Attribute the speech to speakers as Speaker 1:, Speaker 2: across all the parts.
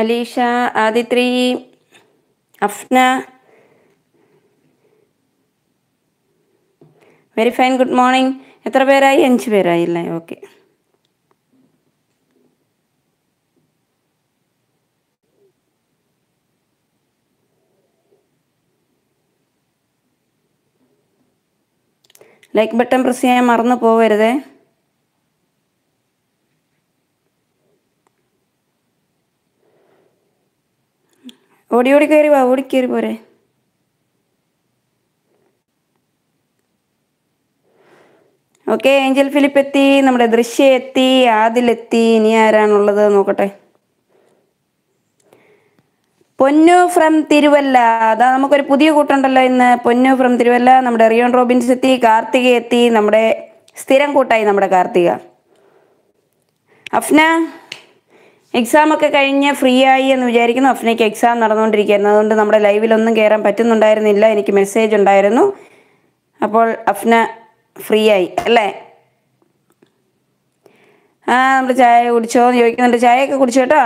Speaker 1: Alisha Adithri Afna very fine good morning എത്ര പേരായി അഞ്ച് പേരായി അല്ലേ ഓക്കെ ലൈക്ക് ബട്ടൺ പ്രസ് ചെയ്യാൻ മറന്നു പോവരുതേ ഓടി ഓടി കയറി വാ ഓടി കയറി പോരെ ഓക്കെ ഏഞ്ചൽ ഫിലിപ്പ് എത്തി നമ്മുടെ ദൃശ്യ എത്തി ആദിലെത്തി ഇനി ആരാണുള്ളത് നോക്കട്ടെ പൊന്നു ഫ്രം തിരുവല്ല അതാ നമുക്കൊരു പുതിയ കൂട്ടുണ്ടല്ലോ ഇന്ന് പൊന്നു ഫ്രം തിരുവല്ല നമ്മുടെ റിയോൺ റോബിൻസ് എത്തി കാർത്തിക എത്തി നമ്മുടെ സ്ഥിരം കൂട്ടായി നമ്മുടെ കാർത്തിക അഫ്ന എക്സാം ഒക്കെ കഴിഞ്ഞ് ഫ്രീ ആയി എന്ന് വിചാരിക്കുന്നു അഫ്നയ്ക്ക് എക്സാം നടന്നുകൊണ്ടിരിക്കുകയായിരുന്നു അതുകൊണ്ട് നമ്മുടെ ലൈവിലൊന്നും കയറാൻ പറ്റുന്നുണ്ടായിരുന്നില്ല എനിക്ക് മെസ്സേജ് ഉണ്ടായിരുന്നു അപ്പോൾ അഫ്ന ഫ്രീ ആയി അല്ലേ ആ നമ്മൾ ചായ കുടിച്ചോ എന്ന് ചോദിക്കുന്നുണ്ട് ചായയൊക്കെ കുടിച്ചു കേട്ടോ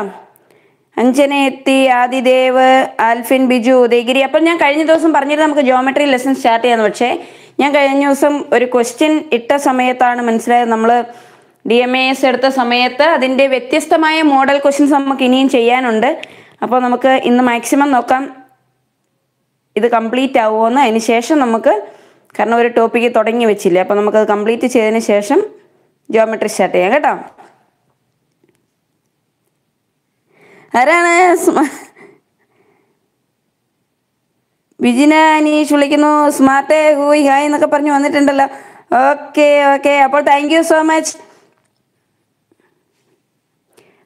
Speaker 1: അഞ്ജന എത്തി ആദിദേവ് ആൽഫിൻ ബിജു ഉദയഗിരി അപ്പം ഞാൻ കഴിഞ്ഞ ദിവസം പറഞ്ഞിരുന്നു നമുക്ക് ജോമെട്രി ലെസൺ സ്റ്റാർട്ട് ചെയ്യാമെന്ന് പക്ഷേ ഞാൻ കഴിഞ്ഞ ദിവസം ഒരു ക്വസ്റ്റ്യൻ ഇട്ട സമയത്താണ് മനസ്സിലായത് നമ്മൾ ഡി എം എസ് എടുത്ത സമയത്ത് അതിൻ്റെ വ്യത്യസ്തമായ മോഡൽ ക്വസ്റ്റ്യൻസ് നമുക്ക് ഇനിയും ചെയ്യാനുണ്ട് അപ്പോൾ നമുക്ക് ഇന്ന് മാക്സിമം നോക്കാം ഇത് കംപ്ലീറ്റ് ആവുമെന്ന് അതിന് ശേഷം നമുക്ക് കാരണം ഒരു ടോപ്പിക്ക് തുടങ്ങി വെച്ചില്ല അപ്പോൾ നമുക്കത് കംപ്ലീറ്റ് ചെയ്തതിന് ശേഷം ജോമെട്രി സ്റ്റാർട്ട് ചെയ്യാം കേട്ടോ ആരാണ് വിജിന അനീഷ് വിളിക്കുന്നു സ്മാർട്ടേ ഹൂയ് ഹായ് എന്നൊക്കെ പറഞ്ഞു വന്നിട്ടുണ്ടല്ലോ ഓക്കെ ഓക്കെ അപ്പോൾ താങ്ക് യു സോ മച്ച്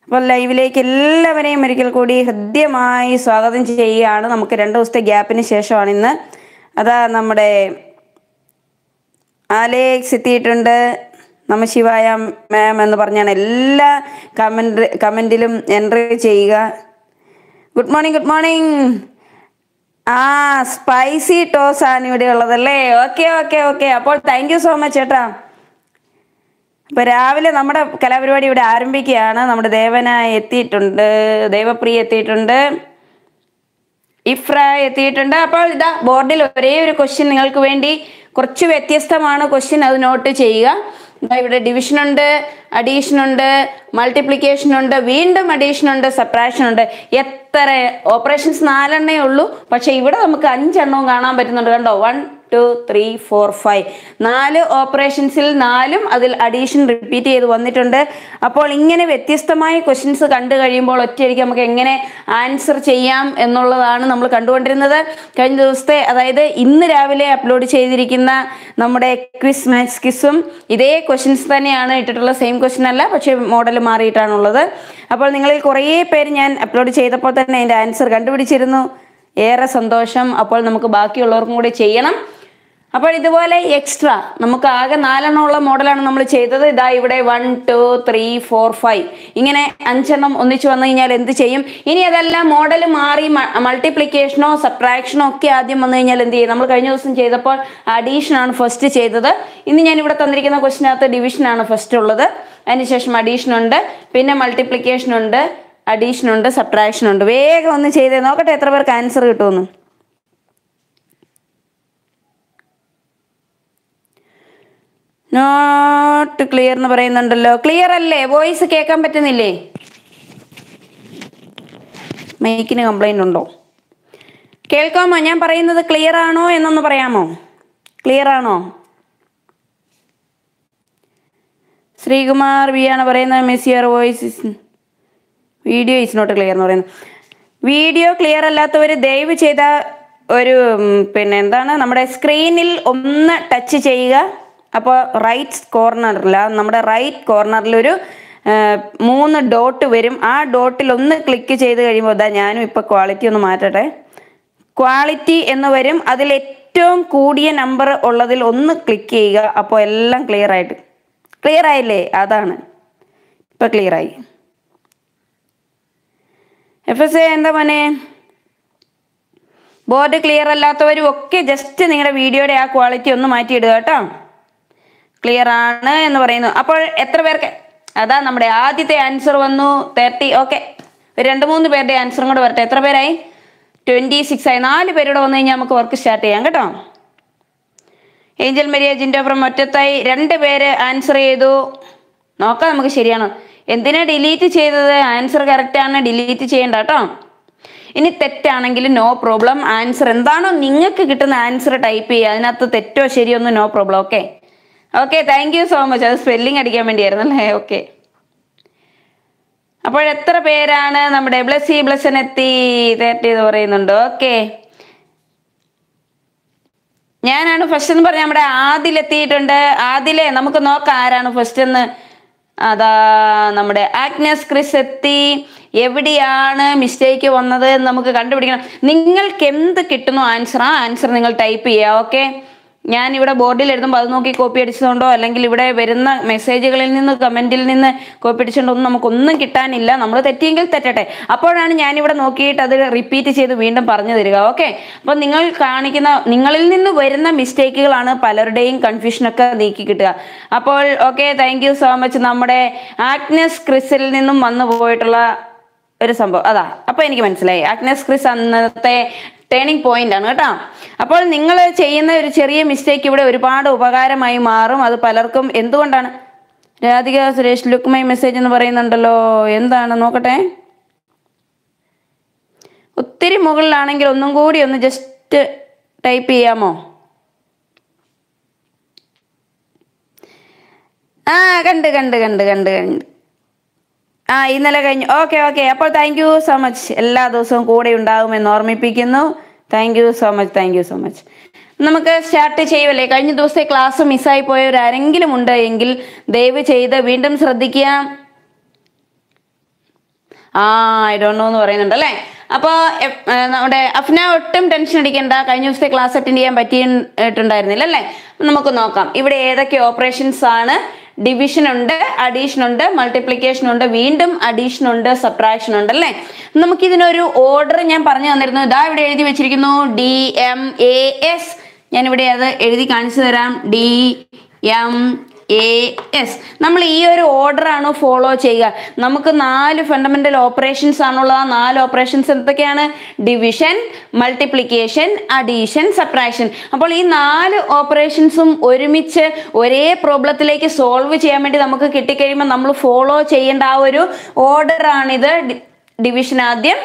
Speaker 1: അപ്പോൾ ലൈവിലേക്ക് എല്ലാവരെയും ഒരിക്കൽ കൂടി ഹൃദ്യമായി സ്വാഗതം ചെയ്യുകയാണ് നമുക്ക് രണ്ടു ദിവസത്തെ ഗ്യാപ്പിന് ശേഷമാണ് ഇന്ന് അതാ നമ്മുടെ ആലേക്സ് എത്തിയിട്ടുണ്ട് നമശിവായ മാം എന്ന് പറഞ്ഞാണ് എല്ലാ കമന്റ് കമന്റിലും എൻട്രി ചെയ്യുക ഗുഡ് മോർണിംഗ് ഗുഡ് മോർണിംഗ് ആ സ്പൈസി ടോസ് ആണ് ഇവിടെ ഉള്ളത് അല്ലേ ഓക്കെ ഓക്കെ ഓക്കെ അപ്പോൾ താങ്ക് യു സോ മച്ച് ചേട്ടാ ഇപ്പൊ രാവിലെ നമ്മുടെ കലാപരിപാടി ഇവിടെ ആരംഭിക്കുകയാണ് നമ്മുടെ ദേവനായി എത്തിയിട്ടുണ്ട് ദേവപ്രിയ എത്തിയിട്ടുണ്ട് ഇഫ്ര എത്തിയിട്ടുണ്ട് അപ്പോൾ ഇതാ ബോർഡിൽ ഒരേ ഒരു ക്വസ്റ്റ്യൻ നിങ്ങൾക്ക് വേണ്ടി കുറച്ച് വ്യത്യസ്തമാണ് ക്വസ്റ്റ്യൻ അത് നോട്ട് ചെയ്യുക ഇവിടെ ഡിവിഷൻ ഉണ്ട് അഡീഷൻ ഉണ്ട് മൾട്ടിപ്ലിക്കേഷൻ ഉണ്ട് വീണ്ടും അഡീഷൻ ഉണ്ട് സപ്രാഷൻ ഉണ്ട് എത്ര ഓപ്പറേഷൻസ് നാലെണ്ണേ ഉള്ളൂ പക്ഷെ ഇവിടെ നമുക്ക് അഞ്ചെണ്ണവും കാണാൻ പറ്റുന്നുണ്ട് കണ്ടോ one two three four five നാല് ഓപ്പറേഷൻസിൽ നാലും അതിൽ അഡീഷൻ റിപ്പീറ്റ് ചെയ്ത് വന്നിട്ടുണ്ട് അപ്പോൾ ഇങ്ങനെ വ്യത്യസ്തമായ ക്വസ്റ്റ്യൻസ് കണ്ടു കഴിയുമ്പോൾ ഒറ്റയടിക്ക് നമുക്ക് എങ്ങനെ ആൻസർ ചെയ്യാം എന്നുള്ളതാണ് നമ്മൾ കണ്ടുകൊണ്ടിരുന്നത് കഴിഞ്ഞ ദിവസത്തെ അതായത് ഇന്ന് രാവിലെ അപ്ലോഡ് ചെയ്തിരിക്കുന്ന നമ്മുടെ ക്വിസ് മാത്സ് ക്വിസും ഇതേ ക്വസ്റ്റ്യൻസ് തന്നെയാണ് ഇട്ടിട്ടുള്ള സെയിം ക്വസ്റ്റ്യൻ അല്ല പക്ഷേ മോഡൽ മാറിയിട്ടാണുള്ളത് അപ്പോൾ നിങ്ങളിൽ കുറേ പേര് ഞാൻ അപ്ലോഡ് ചെയ്തപ്പോൾ തന്നെ എൻ്റെ ആൻസർ കണ്ടുപിടിച്ചിരുന്നു ഏറെ സന്തോഷം അപ്പോൾ നമുക്ക് ബാക്കിയുള്ളവർക്കും കൂടി ചെയ്യണം അപ്പോൾ ഇതുപോലെ എക്സ്ട്രാ നമുക്ക് ആകെ നാലെണ്ണമുള്ള മോഡലാണ് നമ്മൾ ചെയ്തത് ഇതാ ഇവിടെ one two three four five ഇങ്ങനെ അഞ്ചെണ്ണം ഒന്നിച്ചു വന്നു കഴിഞ്ഞാൽ എന്ത് ചെയ്യും ഇനി അതെല്ലാം മോഡൽ മാറി മൾട്ടിപ്ലിക്കേഷനോ സബ്ട്രാക്ഷനോ ഒക്കെ ആദ്യം വന്നു കഴിഞ്ഞാൽ എന്ത് ചെയ്യും നമ്മൾ കഴിഞ്ഞ ദിവസം ചെയ്തപ്പോൾ അഡീഷൻ ആണ് ഫസ്റ്റ് ചെയ്തത് ഇന്ന് ഞാൻ ഇവിടെ തന്നിരിക്കുന്ന ക്വസ്റ്റിനകത്ത് ഡിവിഷൻ ആണ് ഫസ്റ്റ് ഉള്ളത് അതിനുശേഷം അഡീഷൻ ഉണ്ട് പിന്നെ മൾട്ടിപ്ലിക്കേഷൻ ഉണ്ട് അഡീഷൻ ഉണ്ട് സബ്ട്രാക്ഷൻ ഉണ്ട് വേഗം ഒന്ന് ചെയ്തേ നോക്കട്ടെ എത്ര പേർക്ക് ആൻസർ കിട്ടുമെന്ന് നോട്ട് ക്ലിയർ എന്ന് പറയുന്നുണ്ടല്ലോ ക്ലിയർ അല്ലേ വോയിസ് കേൾക്കാൻ പറ്റുന്നില്ലേ മൈക്കിന് കംപ്ലൈൻ്റ് ഉണ്ടോ കേൾക്കാമോ ഞാൻ പറയുന്നത് ക്ലിയർ ആണോ എന്നൊന്ന് പറയാമോ ക്ലിയർ ആണോ ശ്രീകുമാർ വി ആണ് പറയുന്നത് miss your voice is video is not clear എന്ന് പറയുന്നത് വീഡിയോ ക്ലിയർ അല്ലാത്തവർ ദയവ് ചെയ്ത ഒരു പിന്നെ എന്താണ് നമ്മുടെ സ്ക്രീനിൽ ഒന്ന് ടച്ച് ചെയ്യുക അപ്പോൾ റൈറ്റ് കോർണറിൽ നമ്മുടെ റൈറ്റ് കോർണറിൽ ഒരു മൂന്ന് ഡോട്ട് വരും ആ ഡോട്ടിൽ ഒന്ന് ക്ലിക്ക് ചെയ്ത് കഴിയുമ്പോൾ ഇതാ ഞാനും ഇപ്പോൾ ക്വാളിറ്റി ഒന്ന് മാറ്റട്ടെ ക്വാളിറ്റി എന്ന് വരും അതിൽ ഏറ്റവും കൂടിയ നമ്പർ ഉള്ളതിൽ ഒന്ന് ക്ലിക്ക് ചെയ്യുക അപ്പോൾ എല്ലാം ക്ലിയർ ആയിട്ട് ക്ലിയർ ആയില്ലേ അതാണ് ഇപ്പം ക്ലിയർ ആയി എഫ് എസ് എ എന്താ മോനെ ബോർഡ് ക്ലിയർ അല്ലാത്തവരും ഒക്കെ ജസ്റ്റ് നിങ്ങളുടെ വീഡിയോയുടെ ആ ക്വാളിറ്റി ഒന്ന് മാറ്റിയിടുക കേട്ടോ ക്ലിയർ ആണ് എന്ന് പറയുന്നു അപ്പോൾ എത്ര പേർക്ക് അതാ നമ്മുടെ ആദ്യത്തെ ആൻസർ വന്നു തേർട്ടി ഓക്കെ രണ്ട് മൂന്ന് പേരുടെ ആൻസറും കൂടെ വരട്ടെ എത്ര പേരായി ട്വന്റി സിക്സ് ആയി നാല് പേരൂടെ വന്നു കഴിഞ്ഞാൽ നമുക്ക് വർക്ക് സ്റ്റാർട്ട് ചെയ്യാം കേട്ടോ ഏഞ്ചൽ മരിയ ജിൻഡോപുരം ഒറ്റത്തായി രണ്ട് പേര് ആൻസർ ചെയ്തു നോക്കാം നമുക്ക് ശരിയാണോ എന്തിനാ ഡിലീറ്റ് ചെയ്തത് ആൻസർ കറക്റ്റ് ആണ് ഡിലീറ്റ് ചെയ്യണ്ട കേട്ടോ ഇനി തെറ്റാണെങ്കിൽ നോ പ്രോബ്ലം ആൻസർ എന്താണോ നിങ്ങൾക്ക് കിട്ടുന്ന ആൻസർ ടൈപ്പ് ചെയ്യുക അതിനകത്ത് തെറ്റോ ശരിയോ ഒന്നും no problem okay okay thank you so much അത് സ്പെല്ലിംഗ് അടിക്കാൻ വേണ്ടിയായിരുന്നു അല്ലേ ഓക്കെ അപ്പോൾ എത്ര പേരാണ് നമ്മുടെ ബ്ലസ്സി എത്തി തേർട്ടി ചെയ്ത് പറയുന്നുണ്ട് ഓക്കെ ഞാനാണ് ഫസ്റ്റ് എന്ന് പറഞ്ഞ നമ്മുടെ ആദിൽ എത്തിയിട്ടുണ്ട് ആദിലെ നമുക്ക് നോക്കാം ആരാണ് ഫസ്റ്റ് എന്ന് അതാ നമ്മുടെ ആഗ്നസ് ക്രിസ് എത്തി എവിടെയാണ് മിസ്റ്റേക്ക് വന്നത് എന്ന് നമുക്ക് കണ്ടുപിടിക്കണം നിങ്ങൾക്ക് എന്ത് കിട്ടുന്നു ആൻസർ ആ ആൻസർ നിങ്ങൾ ടൈപ്പ് ചെയ്യുക ഓക്കെ ഞാൻ ഇവിടെ ബോർഡിൽ എഴുതുമ്പോൾ അത് നോക്കി കോപ്പി അടിച്ചതുകൊണ്ടോ അല്ലെങ്കിൽ ഇവിടെ വരുന്ന മെസ്സേജുകളിൽ നിന്ന് കമന്റിൽ നിന്ന് കോപ്പി അടിച്ചുകൊണ്ടോ ഒന്നും നമുക്കൊന്നും കിട്ടാനില്ല നമ്മൾ തെറ്റിയെങ്കിൽ തെറ്റട്ടെ അപ്പോഴാണ് ഞാനിവിടെ നോക്കിയിട്ട് അത് റിപ്പീറ്റ് ചെയ്ത് വീണ്ടും പറഞ്ഞു തരിക ഓക്കെ അപ്പം നിങ്ങൾ കാണിക്കുന്ന നിങ്ങളിൽ നിന്ന് വരുന്ന മിസ്റ്റേക്കുകളാണ് പലരുടെയും കൺഫ്യൂഷനൊക്കെ നീക്കി കിട്ടുക അപ്പോൾ okay thank you so much നമ്മുടെ ആഗ്നസ് ക്രിസിൽ നിന്നും വന്നു പോയിട്ടുള്ള ഒരു സംഭവം അതാ അപ്പൊ എനിക്ക് മനസ്സിലായി അഗ്നസ് ക്രിസ് അന്നത്തെ ടേണിംഗ് പോയിന്റ് ആണ് കേട്ടോ അപ്പോൾ നിങ്ങൾ ചെയ്യുന്ന ഒരു ചെറിയ മിസ്റ്റേക്ക് ഇവിടെ ഒരുപാട് ഉപകാരമായി മാറും അത് പലർക്കും എന്തുകൊണ്ടാണ് Radhika Suresh look my message എന്ന് പറയുന്നുണ്ടല്ലോ എന്താണ് നോക്കട്ടെ ഒത്തിരി മുകളിലാണെങ്കിൽ ഒന്നും കൂടി ഒന്ന് ജസ്റ്റ് ടൈപ്പ് ചെയ്യാമോ ആ കണ്ട് കണ്ട് കണ്ട് കണ്ട് കണ്ട് ആ ഇന്നലെ കഴിഞ്ഞു ഓക്കെ ഓക്കെ അപ്പോൾ താങ്ക് യു സോ മച്ച് എല്ലാ ദിവസവും കൂടെ ഉണ്ടാകുമെന്ന് ഓർമ്മിപ്പിക്കുന്നു thank you so much thank you so much നമുക്ക് സ്റ്റാർട്ട് ചെയ്യുമല്ലേ കഴിഞ്ഞ ദിവസത്തെ ക്ലാസ് മിസ്സായി പോയവരാരെങ്കിലും ഉണ്ട് എങ്കിൽ ദയവ് ചെയ്ത് വീണ്ടും ശ്രദ്ധിക്കുക ആ ഐ ഡോണ്ട് നോ എന്ന് പറയുന്നുണ്ട് അല്ലേ അപ്പോൾ നമ്മുടെ അഫ്ന ഒട്ടും ടെൻഷൻ അടിക്കേണ്ട കഴിഞ്ഞ ദിവസത്തെ ക്ലാസ് അറ്റൻഡ് ചെയ്യാൻ പറ്റിയിട്ടുണ്ടായിരുന്നില്ല അല്ലേ നമുക്ക് നോക്കാം ഇവിടെ ഏതൊക്കെ ഓപ്പറേഷൻസ് ആണ് ഡിവിഷൻ ഉണ്ട് അഡീഷൻ ഉണ്ട് മൾട്ടിപ്ലിക്കേഷൻ ഉണ്ട് വീണ്ടും അഡീഷൻ ഉണ്ട് സബ്ട്രാക്ഷൻ ഉണ്ട് അല്ലേ നമുക്ക് ഇതിനൊരു ഓർഡർ ഞാൻ പറഞ്ഞു തന്നിരുന്നു ഇതാ ഇവിടെ എഴുതി വെച്ചിരിക്കുന്നു ഡി എം എ എസ് ഞാൻ ഇവിടെ അത് എഴുതി കാണിച്ചു തരാം ഡി എം എ എസ് നമ്മൾ ഈ ഒരു ഓർഡർ ആണ് ഫോളോ ചെയ്യുക നമുക്ക് നാല് ഫണ്ടമെന്റൽ ഓപ്പറേഷൻസ് ആണുള്ളത് ആ നാല് ഓപ്പറേഷൻസ് എന്തൊക്കെയാണ് ഡിവിഷൻ മൾട്ടിപ്ലിക്കേഷൻ അഡീഷൻ സപ്രാക്ഷൻ അപ്പോൾ ഈ നാല് ഓപ്പറേഷൻസും ഒരുമിച്ച് ഒരേ പ്രോബ്ലത്തിലേക്ക് സോൾവ് ചെയ്യാൻ വേണ്ടി നമുക്ക് കിട്ടിക്കഴിയുമ്പോൾ നമ്മൾ ഫോളോ ചെയ്യേണ്ട ആ ഒരു ആണിത് ഡിവിഷൻ ആദ്യം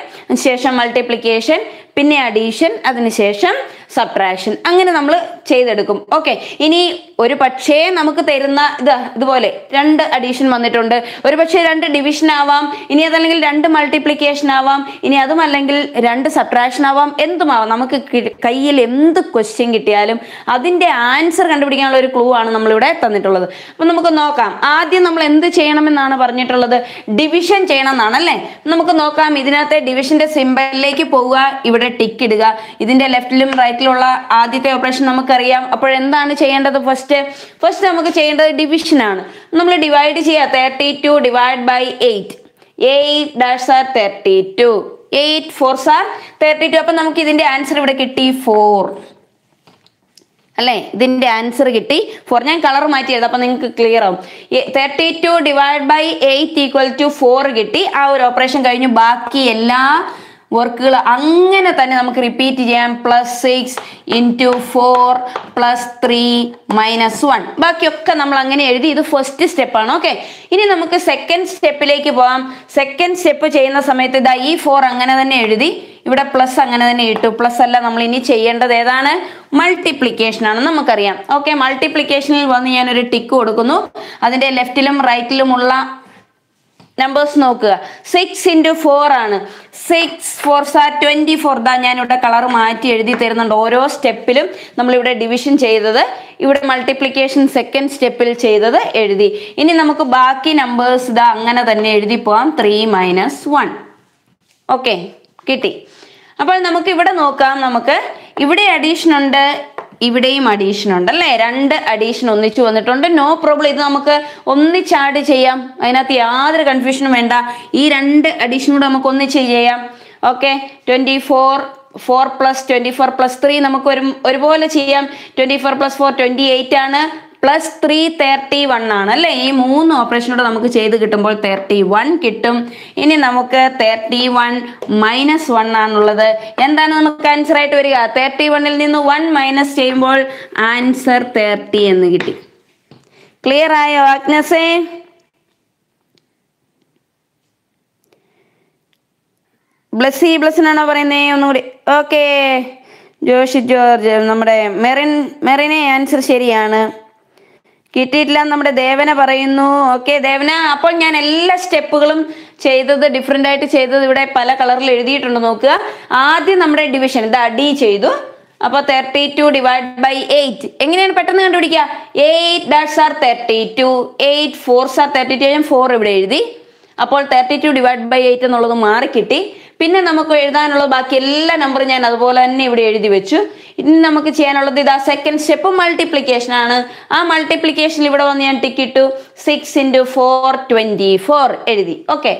Speaker 1: ശേഷം മൾട്ടിപ്ലിക്കേഷൻ പിന്നെ അഡീഷൻ അതിനുശേഷം സബ്ട്രാക്ഷൻ അങ്ങനെ നമ്മൾ ചെയ്തെടുക്കും ഓക്കെ ഇനി ഒരു പക്ഷേ നമുക്ക് തരുന്ന ഇത് ഇതുപോലെ രണ്ട് അഡീഷൻ വന്നിട്ടുണ്ട് ഒരു പക്ഷേ രണ്ട് ഡിവിഷൻ ആവാം ഇനി അതല്ലെങ്കിൽ രണ്ട് മൾട്ടിപ്ലിക്കേഷൻ ആവാം ഇനി അതുമല്ലെങ്കിൽ രണ്ട് സബ്ട്രാക്ഷൻ ആവാം എന്തുമാവാം നമുക്ക് കയ്യിൽ എന്ത് ക്വസ്റ്റ്യൻ കിട്ടിയാലും അതിൻ്റെ ആൻസർ കണ്ടുപിടിക്കാനുള്ള ഒരു ക്ലൂ ആണ് നമ്മളിവിടെ തന്നിട്ടുള്ളത് അപ്പം നമുക്ക് നോക്കാം ആദ്യം നമ്മൾ എന്ത് ചെയ്യണമെന്നാണ് പറഞ്ഞിട്ടുള്ളത് ഡിവിഷൻ ചെയ്യണം എന്നാണ് അല്ലേ നമുക്ക് നോക്കാം ഇതിനകത്തെ ഡിവിഷന്റെ സിമ്പലിലേക്ക് പോവുക ഇവിടെ ഇവിടെ ടിക്ക് ഇടുക ഇതിന്റെ ലെഫ്റ്റിലും റൈറ്റിലുള്ള ആദ്യത്തെ ഓപ്പറേഷൻ നമുക്കറിയാം അപ്പോൾ എന്താണ് ചെയ്യേണ്ടത് ഫസ്റ്റ് ഫസ്റ്റ് നമുക്ക് ചെയ്യേണ്ടത് ഡിവിഷൻ ആണ് നമ്മൾ ഡിവൈഡ് ചെയ്യുക thirty two divide by eight eight dash R thirty two eight fours are thirty two അപ്പൊ നമുക്ക് ഇതിന്റെ ആൻസർ ഇവിടെ കിട്ടി ഫോർ അല്ലേ ഇതിന്റെ ആൻസർ കിട്ടി ഫോർ ഞാൻ കളർ മാറ്റിയത് അപ്പൊ നിങ്ങൾക്ക് ക്ലിയർ ആവും thirty two divide by eight equal to four കിട്ടി ആ ഒരു ഓപ്പറേഷൻ കഴിഞ്ഞു ബാക്കി എല്ലാ വർക്കുകൾ അങ്ങനെ തന്നെ നമുക്ക് റിപ്പീറ്റ് ചെയ്യാം plus six into four plus three minus one ബാക്കിയൊക്കെ നമ്മൾ അങ്ങനെ എഴുതി ഇത് ഫസ്റ്റ് സ്റ്റെപ്പാണ് ഓക്കെ ഇനി നമുക്ക് സെക്കൻഡ് സ്റ്റെപ്പിലേക്ക് പോകാം സെക്കൻഡ് സ്റ്റെപ്പ് ചെയ്യുന്ന സമയത്ത് ഇതാ ഈ ഫോർ അങ്ങനെ തന്നെ എഴുതി ഇവിടെ പ്ലസ് അങ്ങനെ തന്നെ ഇട്ടു പ്ലസ് അല്ല നമ്മൾ ഇനി ചെയ്യേണ്ടത് ഏതാണ് മൾട്ടിപ്ലിക്കേഷൻ ആണ് നമുക്കറിയാം ഓക്കെ മൾട്ടിപ്ലിക്കേഷനിൽ വന്ന് ഞാനൊരു ടിക്ക് കൊടുക്കുന്നു അതിന്റെ ലെഫ്റ്റിലും റൈറ്റിലുമുള്ള നമ്പേഴ്സ് നോക്കുക സിക്സ് ഇൻറ്റു ഫോർ ആണ് six fours sir twenty four ദാ ഞാനിവിടെ കളർ മാറ്റി എഴുതി തരുന്നുണ്ട് ഓരോ സ്റ്റെപ്പിലും നമ്മളിവിടെ ഡിവിഷൻ ചെയ്തത് ഇവിടെ മൾട്ടിപ്ലിക്കേഷൻ സെക്കൻഡ് സ്റ്റെപ്പിൽ ചെയ്തത് എഴുതി ഇനി നമുക്ക് ബാക്കി നമ്പേഴ്സ് ഇതാ അങ്ങനെ തന്നെ എഴുതി പോവാം ത്രീ മൈനസ് വൺ ഓക്കെ കിട്ടി അപ്പോൾ നമുക്ക് ഇവിടെ നോക്കാം നമുക്ക് ഇവിടെ അഡീഷൻ ഉണ്ട് ഇവിടെയും അഡീഷൻ ഉണ്ട് അല്ലേ രണ്ട് അഡീഷൻ ഒന്നിച്ചു വന്നിട്ടുണ്ട് നോ പ്രോബ്ലം ഇത് നമുക്ക് ഒന്നിച്ചാഡ് ചെയ്യാം അതിനകത്ത് യാതൊരു കൺഫ്യൂഷനും വേണ്ട ഈ രണ്ട് കൂടെ നമുക്ക് ഒന്നിച്ച് ചെയ്യാം okay twenty four four plus twenty four plus three നമുക്ക് ഒരു ഒരുപോലെ ചെയ്യാം twenty four plus four twenty eight ആണ് പ്ലസ് ത്രീ തേർട്ടി വൺ ആണ് അല്ലെ ഈ മൂന്ന് ഓപ്പറേഷനോട് നമുക്ക് ചെയ്ത് കിട്ടുമ്പോൾ തേർട്ടി വൺ കിട്ടും ഇനി നമുക്ക് തേർട്ടി വൺ മൈനസ് വൺ ആണുള്ളത് എന്താണ് നമുക്ക് ആൻസർ ആയിട്ട് വരിക തേർട്ടി വണ്ണിൽ നിന്ന് വൺ മൈനസ് ചെയ്യുമ്പോൾ ആൻസർ തേർട്ടി എന്ന് കിട്ടി ക്ലിയർ ആയോ ആഗ്നസേ ബ്ലസ്സി ബ്ലസ്സിനാണോ പറയുന്നേ ഒന്നുകൂടി ഓക്കെ ജോഷി ജോർജ് നമ്മുടെ മെറിൻ മെറിനെ ആൻസർ ശരിയാണ് കിട്ടിയിട്ടില്ല നമ്മുടെ ദേവന പറയുന്നു ഓക്കെ ദേവന അപ്പോൾ ഞാൻ എല്ലാ സ്റ്റെപ്പുകളും ചെയ്തത് ഡിഫറെൻ്റ് ആയിട്ട് ചെയ്തത് ഇവിടെ പല കളറിൽ എഴുതിയിട്ടുണ്ട് നോക്കുക ആദ്യം നമ്മുടെ ഡിവിഷൻ ഇത് അടി ചെയ്തു അപ്പൊ thirty two divide by eight എങ്ങനെയാണ് പെട്ടെന്ന് കണ്ടുപിടിക്കുക eight dash R thirty two eight fours are thirty two ഞാൻ ഫോർ ഇവിടെ എഴുതി അപ്പോൾ thirty two divide by eight എന്നുള്ളത് കിട്ടി പിന്നെ നമുക്ക് എഴുതാനുള്ള ബാക്കി എല്ലാ നമ്പറും ഞാൻ അതുപോലെ തന്നെ ഇവിടെ എഴുതി വെച്ചു ഇനി നമുക്ക് ചെയ്യാനുള്ളത് ഇതാ സെക്കൻഡ് സ്റ്റെപ്പ് മൾട്ടിപ്ലിക്കേഷൻ ആണ് ആ മൾട്ടിപ്ലിക്കേഷൻ ഇവിടെ വന്ന് ഞാൻ ടിക്കിട്ടു six into four twenty four എഴുതി ഓക്കെ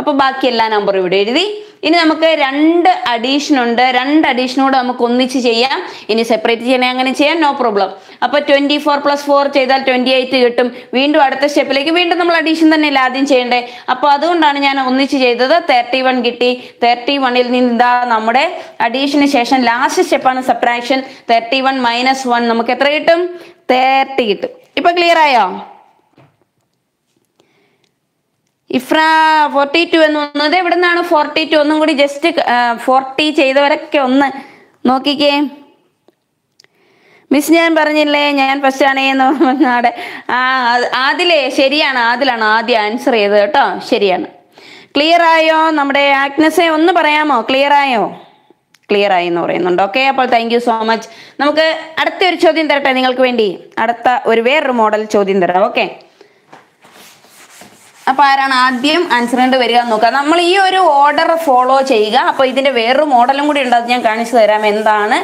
Speaker 1: അപ്പോൾ ബാക്കി എല്ലാ നമ്പറും ഇവിടെ എഴുതി ഇനി നമുക്ക് രണ്ട് അഡീഷൻ ഉണ്ട് രണ്ട് അഡീഷനോട് നമുക്ക് ഒന്നിച്ച് ചെയ്യാം ഇനി സെപ്പറേറ്റ് ചെയ്യണേ അങ്ങനെ ചെയ്യാം നോ പ്രോബ്ലം അപ്പോൾ ട്വന്റി ഫോർ പ്ലസ് ഫോർ ചെയ്താൽ ട്വന്റി എയ്റ്റ് കിട്ടും വീണ്ടും അടുത്ത സ്റ്റെപ്പിലേക്ക് വീണ്ടും നമ്മൾ അഡീഷൻ തന്നെ അല്ല ആദ്യം ചെയ്യണ്ടേ അപ്പോൾ അതുകൊണ്ടാണ് ഞാൻ ഒന്നിച്ച് ചെയ്തത് തേർട്ടി വൺ കിട്ടി തേർട്ടി വണ്ണിൽ നിന്ന് ഇതാ നമ്മുടെ അഡീഷന് ശേഷം ലാസ്റ്റ് സ്റ്റെപ്പാണ് subtraction thirty one minus one നമുക്ക് എത്ര കിട്ടും തേർട്ടി കിട്ടും ഇപ്പൊ ക്ലിയർ ആയോ ഇഫ്ര ഫോർട്ടി ടു എന്ന് വന്നത് എവിടെ നിന്നാണ് ഫോർട്ടി ടു ഒന്നും കൂടി ജസ്റ്റ് ഫോർട്ടി ചെയ്തവരൊക്കെ ഒന്ന് നോക്കിക്കേ മിസ് ഞാൻ പറഞ്ഞില്ലേ ഞാൻ ഫസ്റ്റ് ആണേ എന്ന് പറഞ്ഞാടെ ആ ആദിലേ ശരിയാണ് ആദിലാണ് ആദ്യം ആൻസർ ചെയ്തത് കേട്ടോ ശരിയാണ് ക്ലിയർ ആയോ നമ്മുടെ ആക്നസെ ഒന്ന് പറയാമോ ക്ലിയർ ആയോ ക്ലിയർ ആയി എന്ന് പറയുന്നുണ്ട് ഓക്കെ അപ്പോൾ താങ്ക് യു സോ മച്ച് നമുക്ക് അടുത്ത ഒരു ചോദ്യം തരട്ടെ നിങ്ങൾക്ക് വേണ്ടി അടുത്ത ഒരു വേറൊരു മോഡൽ ചോദ്യം തരാം ഓക്കെ അപ്പൊ ആരാണ് ആദ്യം ആൻസർ കണ്ട് വരിക എന്ന് നോക്കുക നമ്മൾ ഈ ഒരു ഓർഡർ ഫോളോ ചെയ്യുക അപ്പൊ ഇതിന്റെ വേറൊരു മോഡലും കൂടി ഉണ്ട് അത് ഞാൻ കാണിച്ചു തരാം എന്താണ്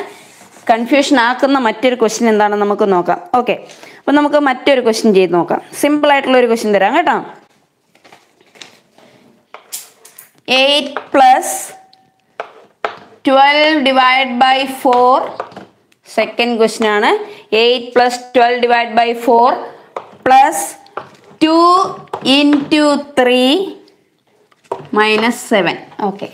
Speaker 1: കൺഫ്യൂഷൻ ആക്കുന്ന മറ്റൊരു ക്വസ്റ്റ്യൻ എന്താണെന്ന് നമുക്ക് നോക്കാം ഓക്കെ അപ്പൊ നമുക്ക് മറ്റൊരു ക്വസ്റ്റ്യൻ ചെയ്ത് നോക്കാം സിമ്പിൾ ആയിട്ടുള്ള ഒരു ക്വസ്റ്റ്യൻ തരാം കേട്ടോ eight plus twelve divide by four second question ആണ് eight plus twelve divide by four plus two into three minus seven okay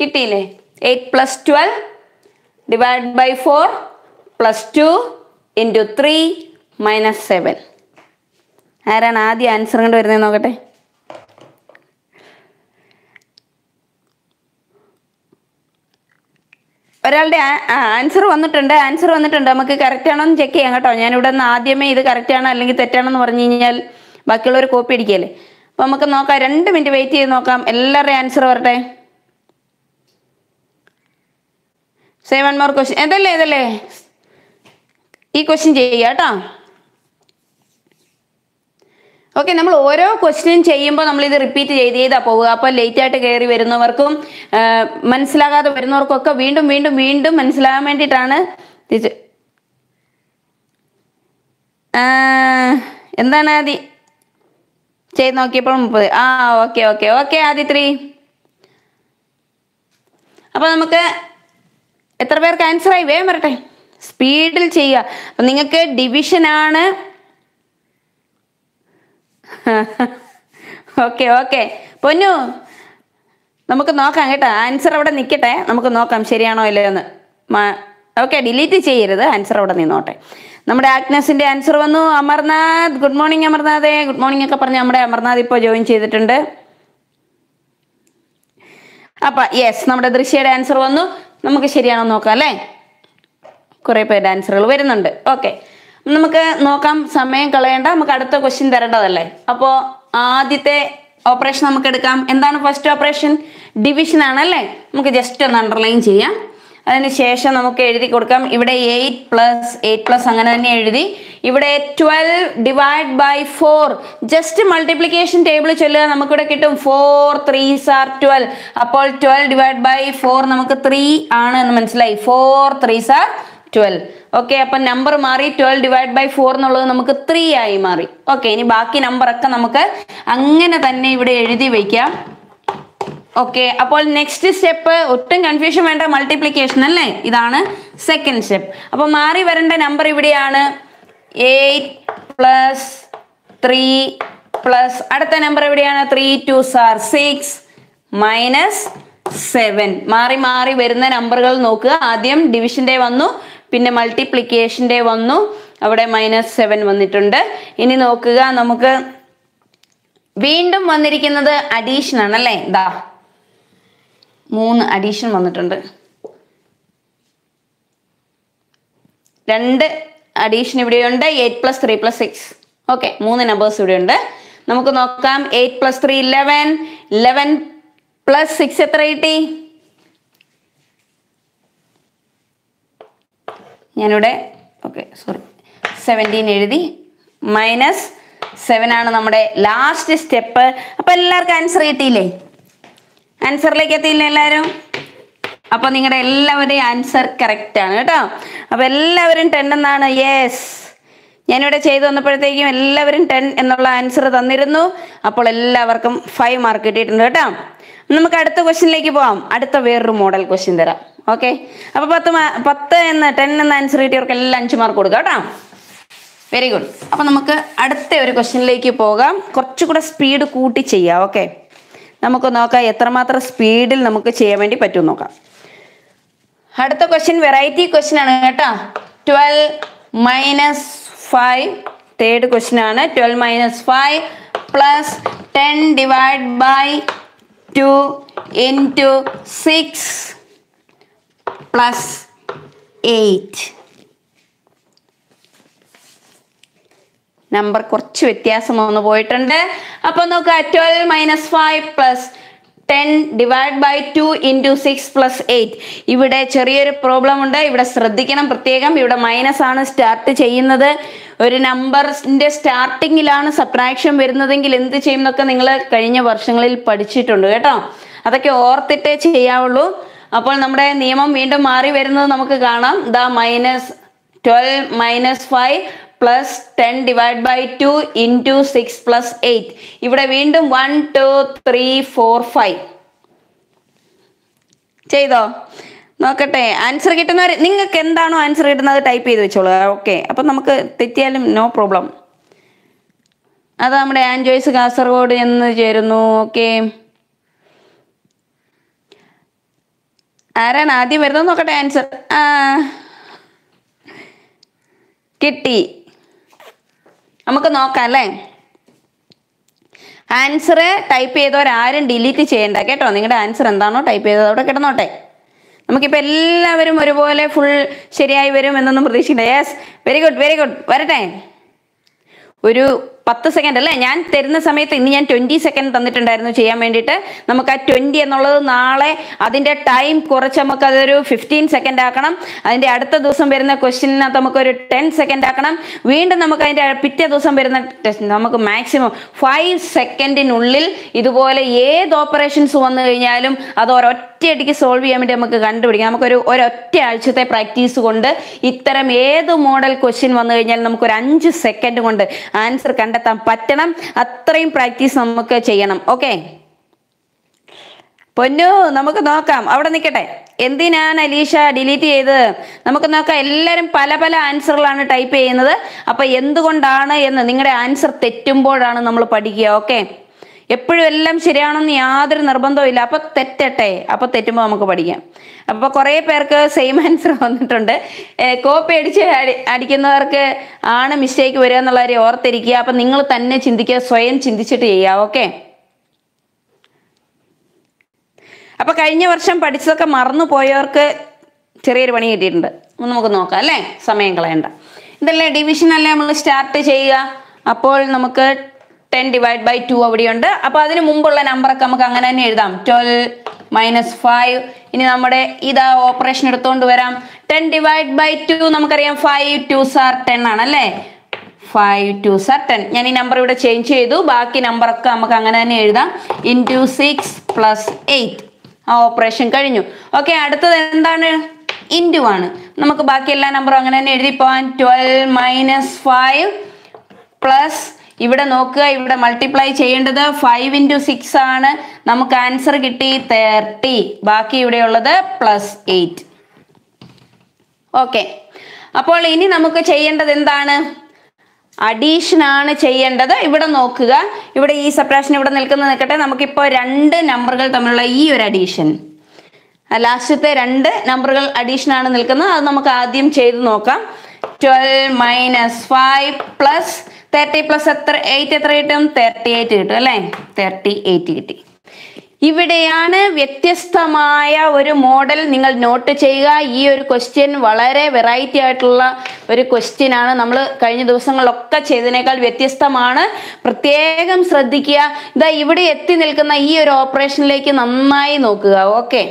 Speaker 1: കിട്ടിയില്ലേ eight plus twelve divide by four plus two into three minus seven ആരാണ് ആദ്യം answer കണ്ട് വരുന്നത് നോക്കട്ടെ ഒരാളുടെ answer വന്നിട്ടുണ്ട് answer വന്നിട്ടുണ്ട് നമുക്ക് കറക്റ്റ് ആണോ എന്ന് ചെക്ക് ചെയ്യാം കേട്ടോ ഞാൻ ഇവിടെ നിന്ന് ആദ്യമേ ഇത് കറക്റ്റ് ആണോ അല്ലെങ്കിൽ തെറ്റാണോ എന്ന് പറഞ്ഞു കഴിഞ്ഞാൽ ബാക്കിയുള്ളവർ കോപ്പി അടിക്കല്ലേ അപ്പൊ നമുക്ക് നോക്കാം രണ്ട് മിനിറ്റ് വെയിറ്റ് ചെയ്ത് നോക്കാം എല്ലാവരുടെയും ആൻസർ വരട്ടെ സെവൻ മോർ ക്വസ്റ്റ്യൻ ഇതല്ലേ ഇതല്ലേ ഈ ക്വസ്റ്റ്യൻ ചെയ്യുക കേട്ടോ ഓക്കെ നമ്മൾ ഓരോ ക്വസ്റ്റ്യൻ ചെയ്യുമ്പോൾ നമ്മൾ ഇത് റിപ്പീറ്റ് ചെയ്ത് ചെയ്താൽ പോവുക അപ്പോൾ ലേറ്റ് ആയിട്ട് കയറി വരുന്നവർക്കും മനസ്സിലാകാതെ വരുന്നവർക്കും ഒക്കെ വീണ്ടും വീണ്ടും വീണ്ടും മനസ്സിലാകാൻ വേണ്ടിയിട്ടാണ് എന്താണ് ആദി ചെയ്ത് നോക്കിയപ്പോൾ മുപ്പത് ആ okay okay okay Adi three അപ്പൊ നമുക്ക് എത്ര പേർക്ക് ആൻസർ ആയി വേഗം വരട്ടെ സ്പീഡിൽ ചെയ്യുക അപ്പൊ നിങ്ങൾക്ക് ആണ് ഓക്കെ ഓക്കെ പൊന്നു നമുക്ക് നോക്കാം കേട്ടോ ആൻസർ അവിടെ നിൽക്കട്ടെ നമുക്ക് നോക്കാം ശരിയാണോ എന്ന് ഓക്കെ ഡിലീറ്റ് ചെയ്യരുത് ആൻസർ അവിടെ നിന്നോട്ടെ നമ്മുടെ ആഗ്നസിന്റെ ആൻസർ വന്നു അമർനാഥ് ഗുഡ് മോർണിംഗ് അമർനാഥെ ഗുഡ് മോർണിംഗ് ഒക്കെ പറഞ്ഞ് നമ്മുടെ അമർനാഥ് ഇപ്പോൾ ജോയിൻ ചെയ്തിട്ടുണ്ട് അപ്പൊ യെസ് നമ്മുടെ ദൃശ്യയുടെ ആൻസർ വന്നു നമുക്ക് ശരിയാണോ നോക്കാം അല്ലേ കുറെ പേരുടെ ആൻസറുകൾ വരുന്നുണ്ട് ഓക്കെ നമുക്ക് നോക്കാം സമയം കളയേണ്ട നമുക്ക് അടുത്ത ക്വസ്റ്റ്യൻ തരേണ്ടതല്ലേ അപ്പോ ആദ്യത്തെ ഓപ്പറേഷൻ നമുക്ക് എടുക്കാം എന്താണ് ഫസ്റ്റ് ഓപ്പറേഷൻ ഡിവിഷൻ ആണല്ലേ നമുക്ക് ജസ്റ്റ് ഒന്ന് അണ്ടർലൈൻ ചെയ്യാം അതിനുശേഷം നമുക്ക് എഴുതി കൊടുക്കാം ഇവിടെ എയ്റ്റ് പ്ലസ് എയ്റ്റ് പ്ലസ് അങ്ങനെ തന്നെ എഴുതി ഇവിടെ twelve divide by four just multiplication table ചൊല്ലുക നമുക്കിവിടെ കിട്ടും ഫോർ ത്രീ സാർ ട്വൽവ് അപ്പോൾ ട്വൽവ് ഡിവൈഡ് ബൈ ഫോർ നമുക്ക് ത്രീ ആണ് എന്ന് മനസ്സിലായി four threes are twelve okay അപ്പം നമ്പർ മാറി ട്വൽവ് ഡിവൈഡ് ബൈ ഫോർ എന്നുള്ളത് നമുക്ക് ത്രീ ആയി മാറി ഓക്കെ ഇനി ബാക്കി നമ്പർ ഒക്കെ നമുക്ക് അങ്ങനെ തന്നെ ഇവിടെ എഴുതി വയ്ക്കാം ഓക്കെ അപ്പോൾ നെക്സ്റ്റ് സ്റ്റെപ്പ് ഒട്ടും കൺഫ്യൂഷൻ വേണ്ട മൾട്ടിപ്ലിക്കേഷൻ അല്ലേ ഇതാണ് സെക്കൻഡ് സ്റ്റെപ്പ് അപ്പോൾ മാറി വരേണ്ട നമ്പർ ഇവിടെയാണ് എയ്റ്റ് പ്ലസ് ത്രീ പ്ലസ് അടുത്ത നമ്പർ എവിടെയാണ് three twos are six minus seven മാറി മാറി വരുന്ന നമ്പറുകൾ നോക്കുക ആദ്യം ഡിവിഷൻ്റെ വന്നു പിന്നെ മൾട്ടിപ്ലിക്കേഷൻ്റെ വന്നു അവിടെ മൈനസ് സെവൻ വന്നിട്ടുണ്ട് ഇനി നോക്കുക നമുക്ക് വീണ്ടും വന്നിരിക്കുന്നത് അഡീഷൻ ആണ് അല്ലേ ദാ മൂന്ന് അഡീഷൻ വന്നിട്ടുണ്ട് രണ്ട് അഡീഷൻ ഇവിടെയുണ്ട് eight plus three plus six okay മൂന്ന് നമ്പേഴ്സ് ഇവിടെയുണ്ട് നമുക്ക് നോക്കാം eight plus three eleven eleven plus six എത്ര കിട്ടി ഞാനിവിടെ ഓക്കെ സോറി സെവൻറ്റീൻ എഴുതി മൈനസ് സെവൻ ആണ് നമ്മുടെ ലാസ്റ്റ് സ്റ്റെപ്പ് അപ്പൊ എല്ലാവർക്കും ആൻസർ കിട്ടിയില്ലേ ആൻസറിലേക്ക് എത്തിയില്ലേ എല്ലാവരും അപ്പോൾ നിങ്ങളുടെ എല്ലാവരുടെയും ആൻസർ ആണ് കേട്ടോ അപ്പോൾ എല്ലാവരും ടെൻ എന്നാണ് യെസ് ഞാനിവിടെ ചെയ്തു വന്നപ്പോഴത്തേക്കും എല്ലാവരും ടെൻ എന്നുള്ള ആൻസർ തന്നിരുന്നു അപ്പോൾ എല്ലാവർക്കും ഫൈവ് മാർക്ക് കിട്ടിയിട്ടുണ്ട് കേട്ടോ നമുക്ക് അടുത്ത ക്വസ്റ്റിനിലേക്ക് പോവാം അടുത്ത വേറൊരു മോഡൽ ക്വസ്റ്റ്യൻ തരാം ഓക്കെ അപ്പൊ പത്ത് പത്ത് എന്ന് ടെൻ എന്ന ആൻസർ കിട്ടിയവർക്ക് എല്ലാം അഞ്ച് മാർക്ക് കൊടുക്കുക കേട്ടോ വെരി ഗുഡ് അപ്പൊ നമുക്ക് അടുത്ത ഒരു ക്വസ്റ്റ്യനിലേക്ക് പോകാം കുറച്ചുകൂടെ സ്പീഡ് കൂട്ടി ചെയ്യാം ഓക്കെ നമുക്ക് നോക്കാം എത്രമാത്രം സ്പീഡിൽ നമുക്ക് ചെയ്യാൻ വേണ്ടി പറ്റും നോക്കാം അടുത്ത ക്വസ്റ്റ്യൻ വെറൈറ്റി ക്വസ്റ്റ്യൻ ആണ് കേട്ടോ twelve minus five third question ആണ് twelve minus five plus ten divide by two into six plus 8. Number കുറച്ച് വ്യത്യാസം വന്നു പോയിട്ടുണ്ട് അപ്പൊ നോക്കുക twelve minus five plus ten divide by two into six plus eight ഇവിടെ ചെറിയൊരു പ്രോബ്ലം ഉണ്ട് ഇവിടെ ശ്രദ്ധിക്കണം പ്രത്യേകം ഇവിടെ മൈനസ് ആണ് സ്റ്റാർട്ട് ചെയ്യുന്നത് ഒരു നമ്പറിന്റെ സ്റ്റാർട്ടിങ്ങിലാണ് സബ്ട്രാക്ഷൻ വരുന്നതെങ്കിൽ എന്ത് ചെയ്യുന്നൊക്കെ നിങ്ങൾ കഴിഞ്ഞ വർഷങ്ങളിൽ പഠിച്ചിട്ടുണ്ട് കേട്ടോ അതൊക്കെ ഓർത്തിട്ടേ ചെയ്യാവുള്ളൂ അപ്പോൾ നമ്മുടെ നിയമം വീണ്ടും മാറി വരുന്നത് നമുക്ക് കാണാം the minus twelve minus five plus ten divide by two into six plus eight ഇവിടെ വീണ്ടും one two three four five ചെയ്തോ നോക്കട്ടെ ആൻസർ കിട്ടുന്നവർ നിങ്ങൾക്ക് എന്താണോ ആൻസർ കിട്ടുന്നത് ടൈപ്പ് ചെയ്ത് വെച്ചോളൂ ഓക്കെ അപ്പൊ നമുക്ക് തെറ്റിയാലും നോ പ്രോബ്ലം അത് നമ്മുടെ ആൻജോയ്സ് കാസർഗോഡ് എന്ന് ചേരുന്നു ഓക്കെ ആരാണ് ആദ്യം വരുന്നത് നോക്കട്ടെ ആൻസർ ആ കിട്ടി നമുക്ക് നോക്കാം അല്ലേ ആൻസർ ടൈപ്പ് ചെയ്തവരാരും ഡിലീറ്റ് ചെയ്യണ്ട കേട്ടോ നിങ്ങളുടെ ആൻസർ എന്താണോ ടൈപ്പ് ചെയ്തത് അവിടെ കിടന്നോട്ടെ നമുക്കിപ്പോൾ എല്ലാവരും ഒരുപോലെ ഫുൾ ശരിയായി വരും എന്നൊന്നും പ്രതീക്ഷിക്കണ്ട yes very good very good വരട്ടെ ഒരു പത്ത് സെക്കൻഡ് അല്ലേ ഞാൻ തരുന്ന സമയത്ത് ഇന്ന് ഞാൻ ട്വന്റി സെക്കൻഡ് തന്നിട്ടുണ്ടായിരുന്നു ചെയ്യാൻ വേണ്ടിയിട്ട് നമുക്ക് ആ ട്വന്റി എന്നുള്ളത് നാളെ അതിന്റെ ടൈം കുറച്ച് നമുക്ക് അതൊരു ഫിഫ്റ്റീൻ സെക്കൻഡ് ആക്കണം അതിന്റെ അടുത്ത ദിവസം വരുന്ന ക്വസ്റ്റിനകത്ത് നമുക്ക് ഒരു ടെൻ സെക്കൻഡ് ആക്കണം വീണ്ടും നമുക്ക് അതിന്റെ പിറ്റേ ദിവസം വരുന്ന ടെസ്റ്റ് നമുക്ക് മാക്സിമം ഫൈവ് സെക്കൻഡിനുള്ളിൽ ഇതുപോലെ ഏത് ഓപ്പറേഷൻസ് വന്നു കഴിഞ്ഞാലും അത് ഒരൊറ്റ കൃത്യമായിട്ട് സോൾവ് ചെയ്യാൻ വേണ്ടി നമുക്ക് കണ്ടുപിടിക്കാം നമുക്കൊരു ഒരൊറ്റ ആഴ്ചത്തെ പ്രാക്ടീസ് കൊണ്ട് ഇത്തരം ഏത് മോഡൽ ക്വസ്റ്റ്യൻ വന്നു കഴിഞ്ഞാൽ നമുക്ക് ഒരു അഞ്ച് സെക്കൻഡ് കൊണ്ട് ആൻസർ കണ്ടെത്താൻ പറ്റണം അത്രയും പ്രാക്ടീസ് നമുക്ക് ചെയ്യണം ഓക്കെ പൊന്നു നമുക്ക് നോക്കാം അവിടെ നിൽക്കട്ടെ എന്തിനാണ് അലീഷ ഡിലീറ്റ് ചെയ്ത് നമുക്ക് നോക്കാം എല്ലാവരും പല പല ആൻസറുകളാണ് ടൈപ്പ് ചെയ്യുന്നത് അപ്പൊ എന്തുകൊണ്ടാണ് എന്ന് നിങ്ങളുടെ ആൻസർ തെറ്റുമ്പോഴാണ് നമ്മൾ പഠിക്കുക ഓക്കെ എപ്പോഴും എല്ലാം ശരിയാണെന്ന് യാതൊരു നിർബന്ധവും അപ്പൊ തെറ്റട്ടെ അപ്പൊ തെറ്റുമ്പോൾ നമുക്ക് പഠിക്കാം അപ്പൊ കുറെ പേർക്ക് സെയിം ആൻസർ വന്നിട്ടുണ്ട് കോപ്പി അടിച്ച് അടിക്കുന്നവർക്ക് ആണ് മിസ്റ്റേക്ക് വരിക എന്നുള്ള കാര്യം ഓർത്തിരിക്കുക അപ്പൊ നിങ്ങൾ തന്നെ ചിന്തിക്കുക സ്വയം ചിന്തിച്ചിട്ട് ചെയ്യുക ഓക്കെ അപ്പൊ കഴിഞ്ഞ വർഷം പഠിച്ചതൊക്കെ മറന്നു പോയവർക്ക് ചെറിയൊരു പണി കിട്ടിയിട്ടുണ്ട് നമുക്ക് നോക്കാം അല്ലേ സമയം കളയണ്ട ഇതല്ലേ ഡിവിഷൻ അല്ലേ നമ്മൾ സ്റ്റാർട്ട് ചെയ്യുക അപ്പോൾ നമുക്ക് ടെൻ ഡിവൈഡ് ബൈ ടു അവിടെയുണ്ട് അപ്പൊ അതിന് മുമ്പുള്ള നമ്പറൊക്കെ നമുക്ക് അങ്ങനെ തന്നെ എഴുതാം ട്വൽവ് മൈനസ് ഫൈവ് ഇനി നമ്മുടെ ഇതാ ഓപ്പറേഷൻ എടുത്തുകൊണ്ട് വരാം ടെൻ ഡിവൈഡ് ബൈ ടു നമുക്കറിയാം ഫൈവ് ടു സാർ ടെൻ ആണ് അല്ലേ ഫൈവ് ടു സാർ ടെൻ ഞാൻ ഈ നമ്പർ ഇവിടെ ചേഞ്ച് ചെയ്തു ബാക്കി നമ്പറൊക്കെ നമുക്ക് അങ്ങനെ തന്നെ എഴുതാം into six plus eight ആ ഓപ്പറേഷൻ കഴിഞ്ഞു ഓക്കെ അടുത്തത് എന്താണ് ഇൻറ്റു ആണ് നമുക്ക് ബാക്കി എല്ലാ നമ്പറും അങ്ങനെ തന്നെ എഴുതി പോവാൻ ട്വൽവ് മൈനസ് ഫൈവ് പ്ലസ് ഇവിടെ നോക്കുക ഇവിടെ മൾട്ടിപ്ലൈ ചെയ്യേണ്ടത് ഫൈവ് ഇൻറ്റു സിക്സ് ആണ് നമുക്ക് ആൻസർ കിട്ടി തേർട്ടി ബാക്കി ഉള്ളത് പ്ലസ് എയ്റ്റ് ഓക്കെ അപ്പോൾ ഇനി നമുക്ക് ചെയ്യേണ്ടത് എന്താണ് അഡീഷൻ ആണ് ചെയ്യേണ്ടത് ഇവിടെ നോക്കുക ഇവിടെ ഈ സപ്രാഷൻ ഇവിടെ നിൽക്കുന്ന നിൽക്കട്ടെ നമുക്കിപ്പോൾ രണ്ട് നമ്പറുകൾ തമ്മിലുള്ള ഈ ഒരു അഡീഷൻ ലാസ്റ്റത്തെ രണ്ട് നമ്പറുകൾ അഡീഷൻ ആണ് നിൽക്കുന്നത് അത് നമുക്ക് ആദ്യം ചെയ്ത് നോക്കാം twelve minus five plus thirty plus എത്ര എയ്റ്റ് എത്ര കിട്ടും തേർട്ടി എയ്റ്റ് കിട്ടും അല്ലേ തേർട്ടി എയ്റ്റ് കിട്ടി ഇവിടെയാണ് വ്യത്യസ്തമായ ഒരു മോഡൽ നിങ്ങൾ നോട്ട് ചെയ്യുക ഈ ഒരു ക്വസ്റ്റ്യൻ വളരെ വെറൈറ്റി ആയിട്ടുള്ള ഒരു ക്വസ്റ്റ്യൻ ആണ് നമ്മൾ കഴിഞ്ഞ ദിവസങ്ങളിലൊക്കെ ചെയ്തതിനേക്കാൾ വ്യത്യസ്തമാണ് പ്രത്യേകം ശ്രദ്ധിക്കുക ഇതാ ഇവിടെ എത്തി നിൽക്കുന്ന ഈ ഒരു ഓപ്പറേഷനിലേക്ക് നന്നായി നോക്കുക okay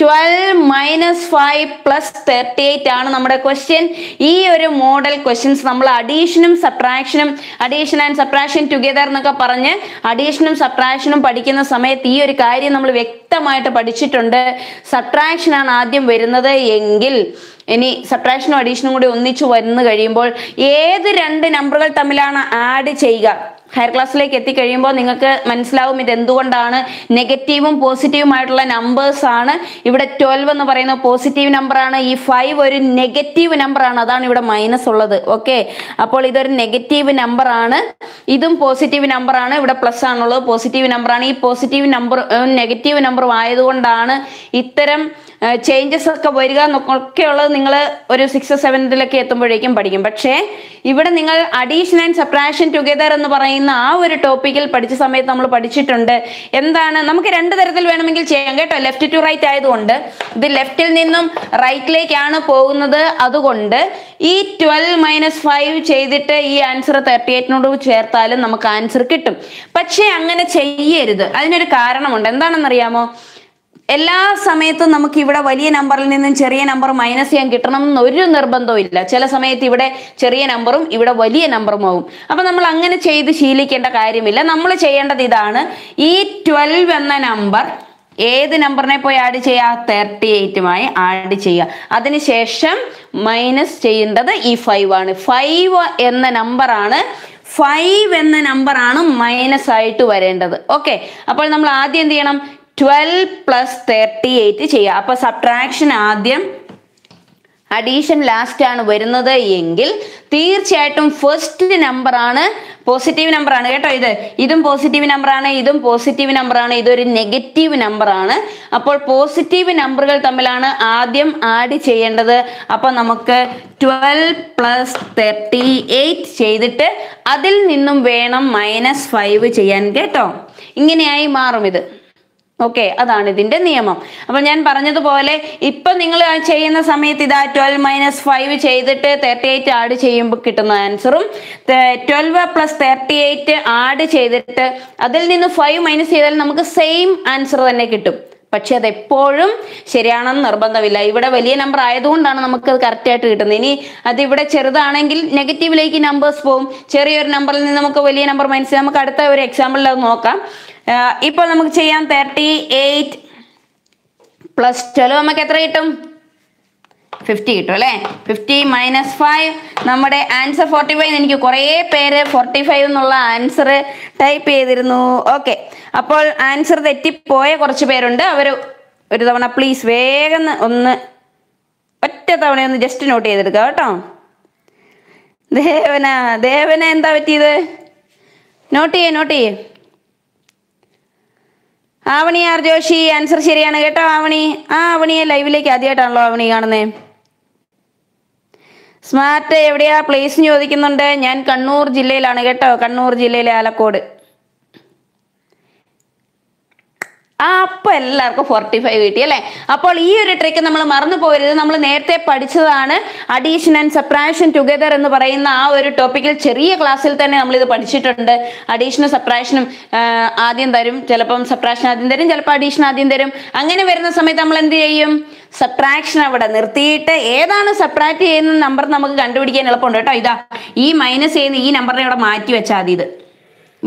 Speaker 1: twelve minus five plus thirty eight ആണ് നമ്മുടെ ക്വസ്റ്റ്യൻ ഈ ഒരു മോഡൽ ക്വസ്റ്റ്യൻസ് നമ്മൾ അഡീഷനും സബ്ട്രാക്ഷനും അഡീഷൻ ആൻഡ് സബ്ട്രാക്ഷൻ ടുഗദർ എന്നൊക്കെ പറഞ്ഞ് അഡീഷനും സബ്ട്രാക്ഷനും പഠിക്കുന്ന സമയത്ത് ഈ ഒരു കാര്യം നമ്മൾ വ്യക്തമായിട്ട് പഠിച്ചിട്ടുണ്ട് സബ്ട്രാക്ഷൻ ആണ് ആദ്യം വരുന്നത് എങ്കിൽ ഇനി സബ്ട്രാക്ഷനും അഡീഷനും കൂടി ഒന്നിച്ചു വന്നു കഴിയുമ്പോൾ ഏത് രണ്ട് നമ്പറുകൾ തമ്മിലാണ് ആഡ് ചെയ്യുക ഹയർ ക്ലാസ്സിലേക്ക് എത്തിക്കഴിയുമ്പോൾ നിങ്ങൾക്ക് മനസ്സിലാവും ഇത് എന്തുകൊണ്ടാണ് നെഗറ്റീവും പോസിറ്റീവുമായിട്ടുള്ള നമ്പേഴ്സ് ആണ് ഇവിടെ ട്വൽവ് എന്ന് പറയുന്ന പോസിറ്റീവ് നമ്പറാണ് ഈ ഫൈവ് ഒരു നെഗറ്റീവ് നമ്പറാണ് അതാണ് ഇവിടെ മൈനസ് ഉള്ളത് ഓക്കെ അപ്പോൾ ഇതൊരു നെഗറ്റീവ് നമ്പറാണ് ഇതും പോസിറ്റീവ് നമ്പറാണ് ഇവിടെ പ്ലസ് ആണുള്ളത് പോസിറ്റീവ് നമ്പറാണ് ഈ പോസിറ്റീവ് നമ്പർ നെഗറ്റീവ് നമ്പറും ആയതുകൊണ്ടാണ് ഇത്തരം ചേഞ്ചസ് ഒക്കെ വരിക ഉള്ളത് നിങ്ങൾ ഒരു സിക്സ് സെവൻത്തിലൊക്കെ എത്തുമ്പോഴേക്കും പഠിക്കും പക്ഷേ ഇവിടെ നിങ്ങൾ അഡീഷൻ ആൻഡ് സപ്രാഷൻ ടുഗദർ എന്ന് പറയുന്ന ആ ഒരു ടോപ്പിക്കിൽ പഠിച്ച സമയത്ത് നമ്മൾ പഠിച്ചിട്ടുണ്ട് എന്താണ് നമുക്ക് രണ്ട് തരത്തിൽ വേണമെങ്കിൽ ചെയ്യാം കേട്ടോ ലെഫ്റ്റ് ടു റൈറ്റ് ആയതുകൊണ്ട് ഇത് ലെഫ്റ്റിൽ നിന്നും റൈറ്റിലേക്കാണ് പോകുന്നത് അതുകൊണ്ട് ഈ ട്വൽവ് മൈനസ് ഫൈവ് ചെയ്തിട്ട് ഈ ആൻസർ തേർട്ടി എയ്റ്റിനോട് ചേർത്താലും നമുക്ക് ആൻസർ കിട്ടും പക്ഷേ അങ്ങനെ ചെയ്യരുത് അതിനൊരു കാരണമുണ്ട് എന്താണെന്നറിയാമോ എല്ലാ സമയത്തും നമുക്ക് ഇവിടെ വലിയ നമ്പറിൽ നിന്നും ചെറിയ നമ്പർ മൈനസ് ചെയ്യാൻ കിട്ടണം എന്ന് ഒരു നിർബന്ധവും ഇല്ല ചില സമയത്ത് ഇവിടെ ചെറിയ നമ്പറും ഇവിടെ വലിയ നമ്പറും ആവും അപ്പൊ നമ്മൾ അങ്ങനെ ചെയ്ത് ശീലിക്കേണ്ട കാര്യമില്ല നമ്മൾ ചെയ്യേണ്ടത് ഇതാണ് ഈ ട്വൽവ് എന്ന നമ്പർ ഏത് നമ്പറിനെ പോയി ആഡ് ചെയ്യുക തേർട്ടി എയ്റ്റുമായി ആഡ് ചെയ്യുക അതിനുശേഷം മൈനസ് ചെയ്യേണ്ടത് ഈ ഫൈവ് ആണ് ഫൈവ് എന്ന നമ്പറാണ് ഫൈവ് എന്ന നമ്പറാണ് മൈനസ് ആയിട്ട് വരേണ്ടത് ഓക്കെ അപ്പോൾ നമ്മൾ ആദ്യം എന്ത് ചെയ്യണം ട്വൽവ് പ്ലസ് തേർട്ടി എയ്റ്റ് ചെയ്യുക അപ്പൊ സബ്ട്രാക്ഷൻ ആദ്യം അഡീഷൻ ലാസ്റ്റ് ആണ് വരുന്നത് എങ്കിൽ തീർച്ചയായിട്ടും ഫസ്റ്റ് നമ്പർ ആണ് പോസിറ്റീവ് നമ്പർ ആണ് കേട്ടോ ഇത് ഇതും പോസിറ്റീവ് നമ്പർ ആണ് ഇതും പോസിറ്റീവ് നമ്പർ ആണ് ഇതൊരു നെഗറ്റീവ് നമ്പർ ആണ് അപ്പോൾ പോസിറ്റീവ് നമ്പറുകൾ തമ്മിലാണ് ആദ്യം ആഡ് ചെയ്യേണ്ടത് അപ്പോൾ നമുക്ക് ട്വൽവ് പ്ലസ് തേർട്ടി എയ്റ്റ് ചെയ്തിട്ട് അതിൽ നിന്നും വേണം മൈനസ് ഫൈവ് ചെയ്യാൻ കേട്ടോ ഇങ്ങനെയായി മാറും ഇത് ഓക്കെ അതാണ് ഇതിന്റെ നിയമം അപ്പൊ ഞാൻ പറഞ്ഞതുപോലെ ഇപ്പൊ നിങ്ങൾ ചെയ്യുന്ന സമയത്ത് ഇതാ ട്വൽവ് മൈനസ് ഫൈവ് ചെയ്തിട്ട് തേർട്ടി എയ്റ്റ് ആഡ് ചെയ്യുമ്പോൾ കിട്ടുന്ന ആൻസറും twelve plus thirty eight add ചെയ്തിട്ട് അതിൽ നിന്ന് ഫൈവ് മൈനസ് ചെയ്താൽ നമുക്ക് സെയിം ആൻസർ തന്നെ കിട്ടും പക്ഷെ അത് എപ്പോഴും ശരിയാണെന്ന് നിർബന്ധമില്ല ഇവിടെ വലിയ നമ്പർ ആയതുകൊണ്ടാണ് നമുക്ക് അത് കറക്റ്റ് ആയിട്ട് കിട്ടുന്നത് ഇനി അത് ഇവിടെ ചെറുതാണെങ്കിൽ നെഗറ്റീവിലേക്ക് നമ്പേഴ്സ് പോകും ചെറിയൊരു നമ്പറിൽ നിന്ന് നമുക്ക് വലിയ നമ്പർ മനസ്സിലാക്കി നമുക്ക് അടുത്ത ഒരു എക്സാമ്പിളിൽ അത് നോക്കാം ഇപ്പോൾ നമുക്ക് ചെയ്യാം തേർട്ടി എയ്റ്റ് പ്ലസ് ട്വൽവ് നമുക്ക് എത്ര കിട്ടും ഫിഫ്റ്റി കിട്ടും അല്ലേ ഫിഫ്റ്റി മൈനസ് ഫൈവ് നമ്മുടെ ആൻസർ ഫോർട്ടി ഫൈവ് എനിക്ക് കുറേ പേര് ഫോർട്ടി ഫൈവ് എന്നുള്ള ആൻസർ ടൈപ്പ് ചെയ്തിരുന്നു ഓക്കെ അപ്പോൾ ആൻസർ തെറ്റിപ്പോയ കുറച്ച് പേരുണ്ട് അവർ ഒരു തവണ പ്ലീസ് വേഗം ഒന്ന് ഒറ്റ തവണ ഒന്ന് ജസ്റ്റ് നോട്ട് ചെയ്തെടുക്കുക കേട്ടോ ദേവന ദേവന എന്താ പറ്റിയത് നോട്ട് ചെയ്യേ നോട്ട് ചെയ്യേ ആവണി ആർ ജോഷി ആൻസർ ശരിയാണ് കേട്ടോ ആവണി ആ ആവണിയെ ലൈവിലേക്ക് ആദ്യമായിട്ടാണല്ലോ ആവണി കാണുന്നേ സ്മാർട്ട് എവിടെയാ പ്ലേസ് ചോദിക്കുന്നുണ്ട് ഞാൻ കണ്ണൂർ ജില്ലയിലാണ് കേട്ടോ കണ്ണൂർ ജില്ലയിലെ ആലക്കോട് ആ അപ്പോൾ എല്ലാവർക്കും ഫോർട്ടി ഫൈവ് കിട്ടി അല്ലേ അപ്പോൾ ഈ ഒരു ട്രിക്ക് നമ്മൾ മറന്നു പോയത് നമ്മൾ നേരത്തെ പഠിച്ചതാണ് അഡീഷൻ ആൻഡ് സപ്രാഷൻ ടുഗദർ എന്ന് പറയുന്ന ആ ഒരു ടോപ്പിക്കിൽ ചെറിയ ക്ലാസ്സിൽ തന്നെ നമ്മൾ ഇത് പഠിച്ചിട്ടുണ്ട് അഡീഷനും സപ്രാഷനും ആദ്യം തരും ചിലപ്പം സപ്രാഷൻ ആദ്യം തരും ചിലപ്പോൾ അഡീഷൻ ആദ്യം തരും അങ്ങനെ വരുന്ന സമയത്ത് നമ്മൾ എന്ത് ചെയ്യും സപ്രാക്ഷൻ അവിടെ നിർത്തിയിട്ട് ഏതാണ് സപ്രാക്ട് ചെയ്യുന്ന നമ്പർ നമുക്ക് കണ്ടുപിടിക്കാൻ എളുപ്പമുണ്ട് കേട്ടോ ഇതാ ഈ മൈനസ് ചെയ്യുന്ന ഈ നമ്പറിനെ ഇവിടെ മാറ്റി വെച്ചാൽ ഇത്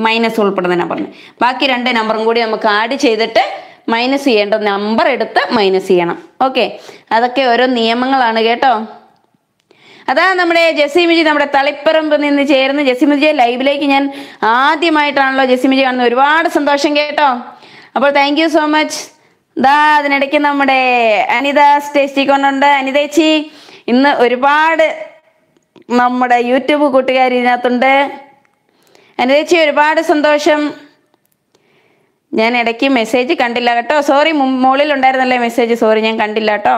Speaker 1: മൈനസ് ഉൾപ്പെടുന്ന നമ്പറിന് ബാക്കി രണ്ട് നമ്പറും കൂടി നമുക്ക് ആഡ് ചെയ്തിട്ട് മൈനസ് ചെയ്യേണ്ട നമ്പർ എടുത്ത് മൈനസ് ചെയ്യണം ഓക്കെ അതൊക്കെ ഓരോ നിയമങ്ങളാണ് കേട്ടോ അതാ നമ്മുടെ ജസിമിജി നമ്മുടെ തളിപ്പറമ്പ് നിന്ന് ചേർന്ന് ജസിമിജിയെ ലൈവിലേക്ക് ഞാൻ ആദ്യമായിട്ടാണല്ലോ ജസിമിജി കാണുന്നത് ഒരുപാട് സന്തോഷം കേട്ടോ അപ്പോൾ താങ്ക് യു സോ മച്ച് ദാ അതിനിടയ്ക്ക് നമ്മുടെ അനിത സ്റ്റേജി കൊണ്ടുണ്ട് അനിതേച്ചി ഇന്ന് ഒരുപാട് നമ്മുടെ യൂട്യൂബ് കൂട്ടുകാർ ഇതിനകത്തുണ്ട് ചേച്ചി ഒരുപാട് സന്തോഷം ഞാൻ ഇടയ്ക്ക് മെസ്സേജ് കണ്ടില്ല കേട്ടോ സോറി മുകളിൽ ഉണ്ടായിരുന്നല്ലേ മെസ്സേജ് സോറി ഞാൻ കണ്ടില്ല കേട്ടോ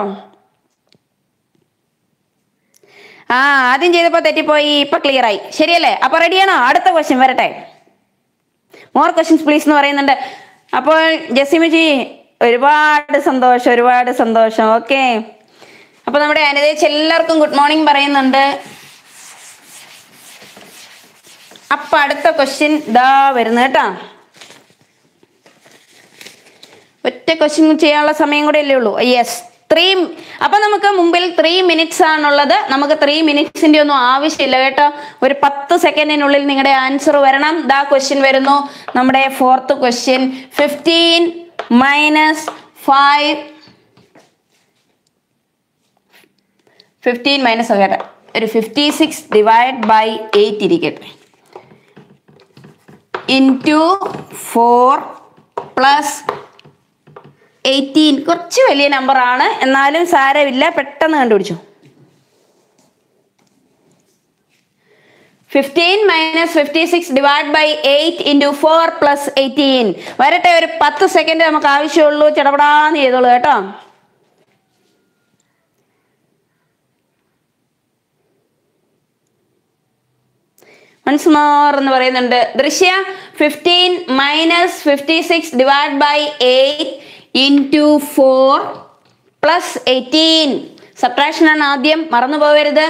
Speaker 1: ആ ആദ്യം ചെയ്തപ്പോൾ തെറ്റിപ്പോയി ഇപ്പൊ ക്ലിയർ ആയി ശരിയല്ലേ അപ്പൊ റെഡിയാണോ അടുത്ത ക്വസ്റ്റ്യൻ വരട്ടെ മോർ ക്വസ്റ്റ്യൻസ് പ്ലീസ് എന്ന് പറയുന്നുണ്ട് അപ്പോൾ ജസിമിജി ഒരുപാട് സന്തോഷം ഒരുപാട് സന്തോഷം ഓക്കെ അപ്പൊ നമ്മുടെ അനുദേശ് എല്ലാവർക്കും ഗുഡ് മോർണിംഗ് പറയുന്നുണ്ട് അപ്പൊ അടുത്ത ക്വസ്റ്റ്യൻ ഇതാ വരുന്നത് കേട്ടാ ഒറ്റ ക്വസ്റ്റ്യൻ ചെയ്യാനുള്ള സമയം കൂടെ അല്ലേ ഉള്ളൂ യെസ് ത്രീ അപ്പൊ നമുക്ക് മുമ്പിൽ ത്രീ മിനിറ്റ്സ് ആണുള്ളത് നമുക്ക് ത്രീ മിനിറ്റ്സിന്റെ ഒന്നും ആവശ്യമില്ല കേട്ടോ ഒരു പത്ത് സെക്കൻഡിനുള്ളിൽ നിങ്ങളുടെ ആൻസർ വരണം ദാ ക്വസ്റ്റ്യൻ വരുന്നു നമ്മുടെ fourth question fifteen minus five fifteen minus ഒരു fifty six divide by eight ഇരിക്കട്ടെ ഇൻറ്റു ഫോർ പ്ലസ് എയ്റ്റീൻ കുറച്ച് വലിയ നമ്പർ ആണ് എന്നാലും സാരമില്ല പെട്ടെന്ന് കണ്ടുപിടിച്ചു fifteen minus fifty six divide by eight into four plus eighteen വരട്ടെ ഒരു പത്ത് സെക്കൻഡ് നമുക്ക് ആവശ്യമുള്ളൂ ചിടപെടാന്ന് ചെയ്തോളൂ കേട്ടോ മനസ്സുമാർ എന്ന് പറയുന്നുണ്ട് Drishya fifteen minus fifty six divide by eight into four plus eighteen ആണ് ആദ്യം മറന്നു പോകരുത്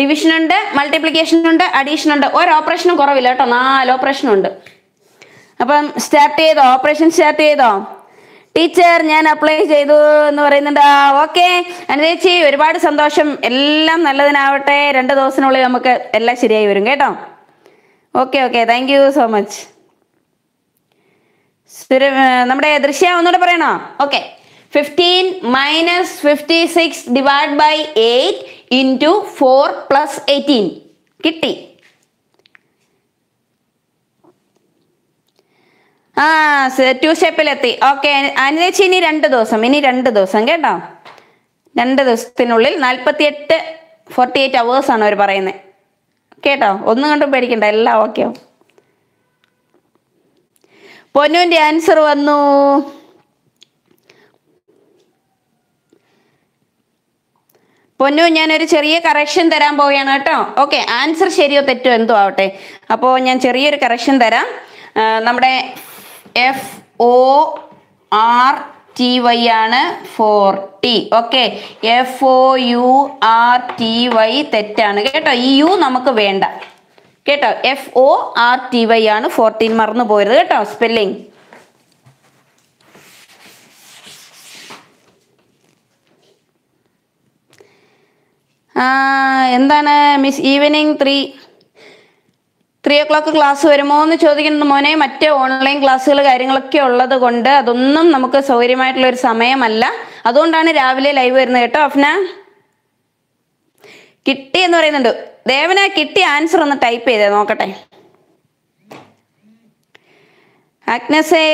Speaker 1: ഡിവിഷൻ ഉണ്ട് മൾട്ടിപ്ലിക്കേഷൻ ഉണ്ട് അഡീഷൻ ഉണ്ട് ഒരു ഓപ്പറേഷനും കുറവില്ല കേട്ടോ നാല് ഓപ്പറേഷനും ഉണ്ട് അപ്പം സ്റ്റാർട്ട് ചെയ്തോ ഓപ്പറേഷൻ സ്റ്റാർട്ട് ചെയ്തോ ടീച്ചർ ഞാൻ അപ്ലൈ ചെയ്തു എന്ന് പറയുന്നുണ്ട് ഓക്കെ അനുചേച്ചി ഒരുപാട് സന്തോഷം എല്ലാം നല്ലതിനാവട്ടെ രണ്ട് ദിവസത്തിനുള്ളിൽ നമുക്ക് എല്ലാം ശരിയായി വരും കേട്ടോ okay okay thank you so much നമ്മുടെ ദൃശ്യ ഒന്നുകൂടെ പറയണോ okay fifteen minus fifty six divide by eight into four plus eighteen കിട്ടി ആ ടു ഷേപ്പിലെത്തി ഓക്കെ അനുചേച്ചി ഇനി രണ്ട് ദിവസം ഇനി രണ്ട് ദിവസം കേട്ടോ രണ്ട് ദിവസത്തിനുള്ളിൽ നാൽപ്പത്തി എട്ട് ഫോർട്ടി എയ്റ്റ് അവേഴ്സ് ആണ് അവർ പറയുന്നത് കേട്ടോ ഒന്നും കണ്ടും പേടിക്കണ്ട എല്ലാം ഓക്കെ പൊന്നുവിന്റെ ആൻസർ വന്നു പൊന്നു ഞാനൊരു ചെറിയ കറക്ഷൻ തരാൻ പോവുകയാണ് കേട്ടോ ഓക്കെ ആൻസർ ശരിയോ തെറ്റോ എന്തോ ആവട്ടെ അപ്പോ ഞാൻ ചെറിയൊരു കറക്ഷൻ തരാം നമ്മുടെ F O R T Y ആണ് forty okay F O U R T Y തെറ്റാണ് കേട്ടോ ഈ യു നമുക്ക് വേണ്ട കേട്ടോ F O R T Y ആണ് ഫോർട്ടീൻ മറന്നു പോയത് കേട്ടോ സ്പെല്ലിംഗ് എന്താണ് miss evening three three o'clock class വരുമോ എന്ന് ചോദിക്കുന്നത് മോനെ മറ്റേ ഓൺലൈൻ ക്ലാസ്സുകൾ കാര്യങ്ങളൊക്കെ ഉള്ളത് കൊണ്ട് അതൊന്നും നമുക്ക് സൗകര്യമായിട്ടുള്ള ഒരു സമയമല്ല അതുകൊണ്ടാണ് രാവിലെ ലൈവ് വരുന്നത് കേട്ടോ അഫ്ന കിട്ടി എന്ന് പറയുന്നുണ്ട് ദേവന കിട്ടി ആൻസർ ഒന്ന് ടൈപ്പ് ചെയ്തേ നോക്കട്ടെ അഗ്നസേ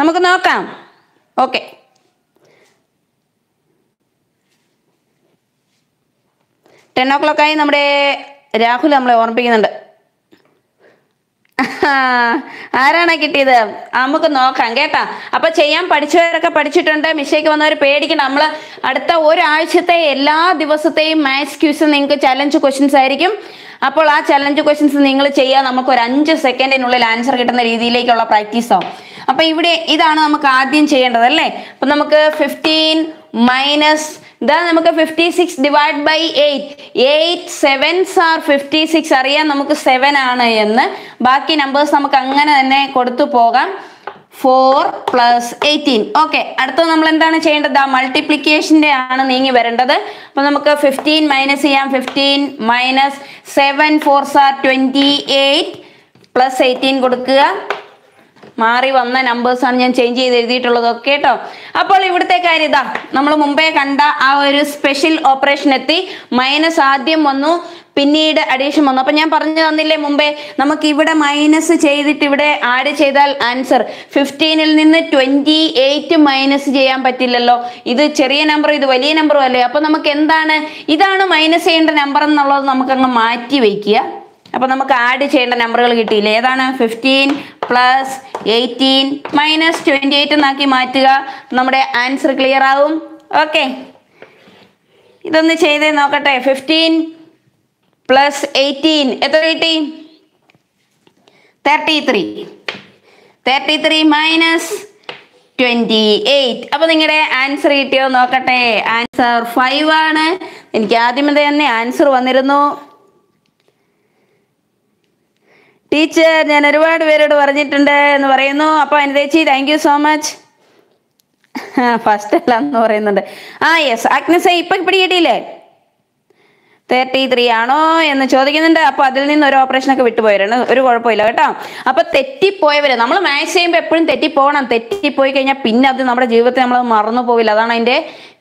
Speaker 1: നമുക്ക് നോക്കാം ഓക്കെ ടെൻ ഓ ക്ലോക്കായി നമ്മുടെ രാഹുൽ നമ്മളെ ഓർമ്മിപ്പിക്കുന്നുണ്ട് ആരാണ് കിട്ടിയത് നമുക്ക് നോക്കാം കേട്ടാ അപ്പൊ ചെയ്യാൻ പഠിച്ചവരൊക്കെ പഠിച്ചിട്ടുണ്ട് മിഷേക്ക് വന്നവർ പേടിക്കണം നമ്മൾ അടുത്ത ഒരാഴ്ചത്തെ എല്ലാ ദിവസത്തെയും മാത്സ് ക്യൂസ് നിങ്ങൾക്ക് ചലഞ്ച് ക്വസ്റ്റ്യൻസ് ആയിരിക്കും അപ്പോൾ ആ ചലഞ്ച് ക്വസ്റ്റ്യൻസ് നിങ്ങൾ ചെയ്യാൻ നമുക്ക് ഒരു അഞ്ച് സെക്കൻഡിനുള്ളിൽ ആൻസർ കിട്ടുന്ന രീതിയിലേക്കുള്ള പ്രാക്ടീസ് ആവും അപ്പൊ ഇവിടെ ഇതാണ് നമുക്ക് ആദ്യം ചെയ്യേണ്ടത് അല്ലേ അപ്പൊ നമുക്ക് ഫിഫ്റ്റീൻ മൈനസ് ഇതാ നമുക്ക് fifty six divide by eight eight sevens are fifty six അറിയാം നമുക്ക് സെവൻ ആണ് എന്ന് ബാക്കി നമ്പേഴ്സ് നമുക്ക് അങ്ങനെ തന്നെ കൊടുത്തു പോകാം ഫോർ പ്ലസ് എയ്റ്റീൻ ഓക്കെ അടുത്തത് നമ്മൾ എന്താണ് ചെയ്യേണ്ടത് ആ മൾട്ടിപ്ലിക്കേഷൻ്റെ ആണ് നീങ്ങി വരേണ്ടത് അപ്പം നമുക്ക് ഫിഫ്റ്റീൻ മൈനസ് ചെയ്യാം fifteen minus seven four sir twenty eight plus eighteen കൊടുക്കുക മാറി വന്ന നമ്പേഴ്സാണ് ഞാൻ ചേഞ്ച് ചെയ്ത് എഴുതിയിട്ടുള്ളതൊക്കെ കേട്ടോ അപ്പോൾ ഇവിടുത്തെ കാര്യം ഇതാ നമ്മൾ മുമ്പേ കണ്ട ആ ഒരു സ്പെഷ്യൽ ഓപ്പറേഷൻ എത്തി മൈനസ് ആദ്യം വന്നു പിന്നീട് അഡീഷൻ വന്നു അപ്പൊ ഞാൻ പറഞ്ഞു തന്നില്ലേ മുമ്പേ നമുക്ക് ഇവിടെ മൈനസ് ചെയ്തിട്ട് ഇവിടെ ആഡ് ചെയ്താൽ ആൻസർ ഫിഫ്റ്റീനിൽ നിന്ന് ട്വന്റി എയ്റ്റ് മൈനസ് ചെയ്യാൻ പറ്റില്ലല്ലോ ഇത് ചെറിയ നമ്പർ ഇത് വലിയ നമ്പറും അല്ലേ അപ്പൊ നമുക്ക് എന്താണ് ഇതാണ് മൈനസ് ചെയ്യേണ്ട നമ്പർ എന്നുള്ളത് നമുക്ക് അങ്ങ് മാറ്റി വയ്ക്കുക അപ്പൊ നമുക്ക് ആഡ് ചെയ്യേണ്ട നമ്പറുകൾ കിട്ടിയില്ലേ ഏതാണ് fifteen plus eighteen minus twenty eight എന്നാക്കി മാറ്റുക നമ്മുടെ ആൻസർ ക്ലിയർ ആവും ഓക്കെ ഇതൊന്ന് ചെയ്ത് നോക്കട്ടെ ഫിഫ്റ്റീൻ പ്ലസ് എയ്റ്റീൻ എത്ര കിട്ടി thirty three thirty three minus twenty eight അപ്പൊ നിങ്ങളുടെ ആൻസർ കിട്ടിയോ നോക്കട്ടെ ആൻസർ ഫൈവ് ആണ് എനിക്ക് ആദ്യമേ തന്നെ ആൻസർ വന്നിരുന്നു ടീച്ചർ ഞാൻ ഒരുപാട് പേരോട് പറഞ്ഞിട്ടുണ്ട് എന്ന് പറയുന്നു അപ്പൊ അനിതേച്ചി thank you so much first അല്ല എന്ന് പറയുന്നുണ്ട് ആ യെസ് അഗ്നസേ ഇപ്പൊ പിടികിട്ടിയില്ലേ തേർട്ടി ത്രീ ആണോ എന്ന് ചോദിക്കുന്നുണ്ട് അപ്പൊ അതിൽ നിന്ന് ഒരു ഓപ്പറേഷൻ ഒക്കെ വിട്ടുപോയവരാണ് ഒരു കുഴപ്പമില്ല കേട്ടോ അപ്പൊ തെറ്റിപ്പോയവര് നമ്മൾ മാച്ച് ചെയ്യുമ്പോൾ എപ്പോഴും തെറ്റിപ്പോകണം തെറ്റിപ്പോയി കഴിഞ്ഞാൽ പിന്നെ അത് നമ്മുടെ ജീവിതത്തെ നമ്മൾ മറന്നു പോവില്ല അതാണ് അതിന്റെ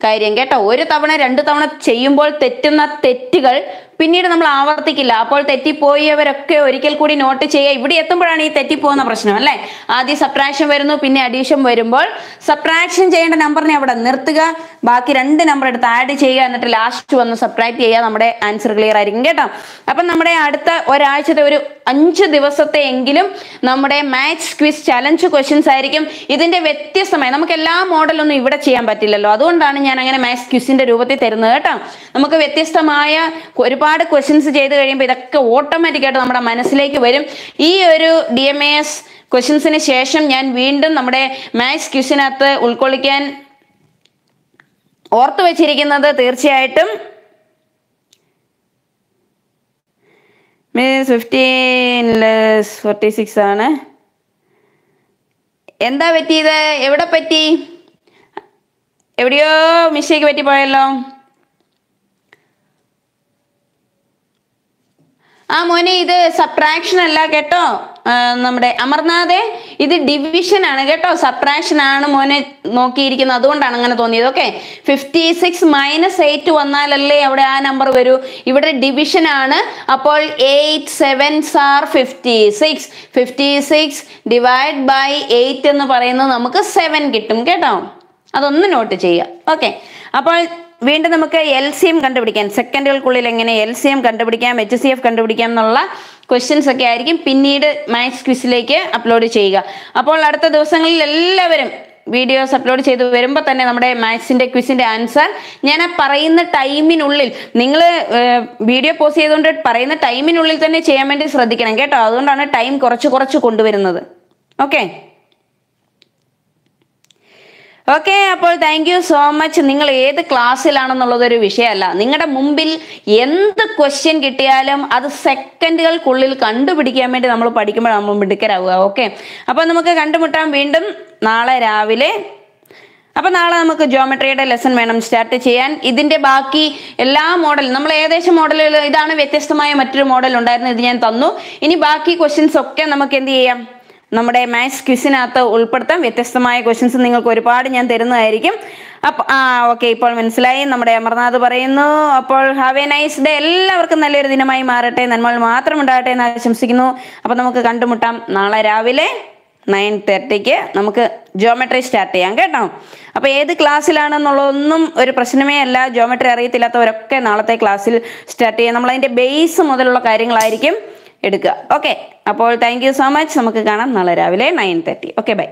Speaker 1: കാര്യം കേട്ടോ ഒരു തവണ രണ്ട് തവണ ചെയ്യുമ്പോൾ തെറ്റുന്ന തെറ്റുകൾ പിന്നീട് നമ്മൾ ആവർത്തിക്കില്ല അപ്പോൾ തെറ്റിപ്പോയവരൊക്കെ ഒരിക്കൽ കൂടി നോട്ട് ചെയ്യുക ഇവിടെ എത്തുമ്പോഴാണ് ഈ തെറ്റിപ്പോകുന്ന പ്രശ്നം അല്ലെ ആദ്യം സബ്ട്രാക്ഷൻ വരുന്നു പിന്നെ അഡീഷൻ വരുമ്പോൾ സബ്ട്രാക്ഷൻ ചെയ്യേണ്ട നമ്പറിനെ അവിടെ നിർത്തുക ബാക്കി രണ്ട് നമ്പർ എടുത്ത് ആഡ് ചെയ്യുക എന്നിട്ട് ലാസ്റ്റ് വന്ന് സബ്ട്രാക്ട് ചെയ്യുക നമ്മുടെ ആൻസർ ക്ലിയർ ആയിരിക്കും കേട്ടോ അപ്പം നമ്മുടെ അടുത്ത ഒരാഴ്ചത്തെ ഒരു അഞ്ച് ദിവസത്തെ എങ്കിലും നമ്മുടെ മാത്സ് ക്വിസ് ചലഞ്ച് ക്വസ്റ്റ്യൻസ് ആയിരിക്കും ഇതിന്റെ വ്യത്യസ്തമായി നമുക്ക് എല്ലാ മോഡലൊന്നും ഇവിടെ ചെയ്യാൻ പറ്റില്ലല്ലോ അതുകൊണ്ടാണ് ഞാൻ അങ്ങനെ മാത്സ് ക്യൂസിന്റെ രൂപത്തിൽ തരുന്നത് കേട്ടോ നമുക്ക് വ്യത്യസ്തമായ ഒരുപാട് ക്വസ്റ്റ്യൻസ് ചെയ്ത് കഴിയുമ്പോൾ ഇതൊക്കെ ഓട്ടോമാറ്റിക് ആയിട്ട് നമ്മുടെ മനസ്സിലേക്ക് വരും ഈ ഒരു ഡി എം എസ് ക്വസ്റ്റ്യൻസിന് ശേഷം ഞാൻ വീണ്ടും നമ്മുടെ മാത്സ് ക്യൂസിനകത്ത് ഉൾക്കൊള്ളിക്കാൻ ഓർത്തു വെച്ചിരിക്കുന്നത് തീർച്ചയായിട്ടും ഫിഫ്റ്റീൻ ഫോർട്ടി സിക്സ് ആണ് എന്താ പറ്റിയത് എവിടെ പറ്റി എവിടെയോ മിസ്റ്റേക്ക് പറ്റിപ്പോയല്ലോ ആ മോനെ ഇത് സബ്ട്രാക്ഷൻ അല്ല കേട്ടോ നമ്മുടെ അമർനാഥെ ഇത് ഡിവിഷൻ ആണ് കേട്ടോ സബ്ട്രാക്ഷൻ ആണ് മോനെ നോക്കിയിരിക്കുന്നത് അതുകൊണ്ടാണ് അങ്ങനെ തോന്നിയത് okay fifty six minus eight വന്നാലല്ലേ അവിടെ ആ നമ്പർ വരൂ ഇവിടെ ഡിവിഷൻ ആണ് അപ്പോൾ eight seven are fifty six fifty six divide by eight എന്ന് പറയുന്നത് നമുക്ക് സെവൻ കിട്ടും കേട്ടോ അതൊന്ന് നോട്ട് ചെയ്യുക ഓക്കെ അപ്പോൾ വീണ്ടും നമുക്ക് എൽ സി എം കണ്ടുപിടിക്കാൻ സെക്കൻഡുകൾക്കുള്ളിൽ എങ്ങനെ എൽ സി എം കണ്ടുപിടിക്കാം എച്ച് സി എഫ് കണ്ടുപിടിക്കാം എന്നുള്ള ക്വസ്റ്റ്യൻസ് ഒക്കെ ആയിരിക്കും പിന്നീട് മാത്സ് ക്വിസിലേക്ക് അപ്ലോഡ് ചെയ്യുക അപ്പോൾ അടുത്ത ദിവസങ്ങളിൽ എല്ലാവരും വീഡിയോസ് അപ്ലോഡ് ചെയ്ത് വരുമ്പോൾ തന്നെ നമ്മുടെ മാത്സിന്റെ ക്വിസിന്റെ ആൻസർ ഞാൻ ആ പറയുന്ന ടൈമിനുള്ളിൽ നിങ്ങൾ വീഡിയോ പോസ്റ്റ് ചെയ്തുകൊണ്ട് പറയുന്ന ടൈമിനുള്ളിൽ തന്നെ ചെയ്യാൻ വേണ്ടി ശ്രദ്ധിക്കണം കേട്ടോ അതുകൊണ്ടാണ് ടൈം കുറച്ച് കുറച്ച് കൊണ്ടുവരുന്നത് ഓക്കെ ഓക്കെ അപ്പോൾ താങ്ക് യു സോ മച്ച് നിങ്ങൾ ഏത് ക്ലാസ്സിലാണെന്നുള്ളത് ഒരു വിഷയമല്ല നിങ്ങളുടെ മുമ്പിൽ എന്ത് ക്വസ്റ്റ്യൻ കിട്ടിയാലും അത് സെക്കൻഡുകൾക്കുള്ളിൽ കണ്ടുപിടിക്കാൻ വേണ്ടി നമ്മൾ പഠിക്കുമ്പോൾ നമ്മൾ മിടുക്കരാവുക ഓക്കെ അപ്പോൾ നമുക്ക് കണ്ടുമുട്ടാം വീണ്ടും നാളെ രാവിലെ അപ്പൊ നാളെ നമുക്ക് ജോമെട്രിയുടെ ലെസൺ വേണം സ്റ്റാർട്ട് ചെയ്യാൻ ഇതിന്റെ ബാക്കി എല്ലാ മോഡൽ നമ്മൾ ഏകദേശം മോഡലുകൾ ഇതാണ് വ്യത്യസ്തമായ മറ്റൊരു മോഡൽ ഉണ്ടായിരുന്നു ഇത് ഞാൻ തന്നു ഇനി ബാക്കി ക്വസ്റ്റ്യൻസ് ഒക്കെ നമുക്ക് എന്ത് ചെയ്യാം നമ്മുടെ മാത്സ് ക്വിസിനകത്ത് ഉൾപ്പെടുത്താം വ്യത്യസ്തമായ ക്വസ്റ്റ്യൻസ് നിങ്ങൾക്ക് ഒരുപാട് ഞാൻ തരുന്നതായിരിക്കും അപ്പൊ ആ ഓക്കെ ഇപ്പോൾ മനസ്സിലായി നമ്മുടെ അമർനാഥ് പറയുന്നു അപ്പോൾ ഹാവ് എ നൈസ് ഡേ എല്ലാവർക്കും നല്ലൊരു ദിനമായി മാറട്ടെ നന്മൾ മാത്രം ഉണ്ടാകട്ടെ എന്ന് ആശംസിക്കുന്നു അപ്പൊ നമുക്ക് കണ്ടുമുട്ടാം നാളെ രാവിലെ നയൻ തേർട്ടിക്ക് നമുക്ക് ജോമെട്രി സ്റ്റാർട്ട് ചെയ്യാം കേട്ടോ അപ്പോൾ ഏത് ക്ലാസ്സിലാണെന്നുള്ളതൊന്നും ഒരു പ്രശ്നമേ അല്ല ജോമെട്രി അറിയത്തില്ലാത്തവരൊക്കെ നാളത്തെ ക്ലാസ്സിൽ സ്റ്റാർട്ട് ചെയ്യാം നമ്മൾ അതിന്റെ ബേസ് മുതലുള്ള കാര്യങ്ങളായിരിക്കും എടുക്കുക ഓക്കെ അപ്പോൾ താങ്ക് സോ മച്ച് നമുക്ക് കാണാം നാളെ രാവിലെ നയൻ തേർട്ടി ഓക്കെ ബൈ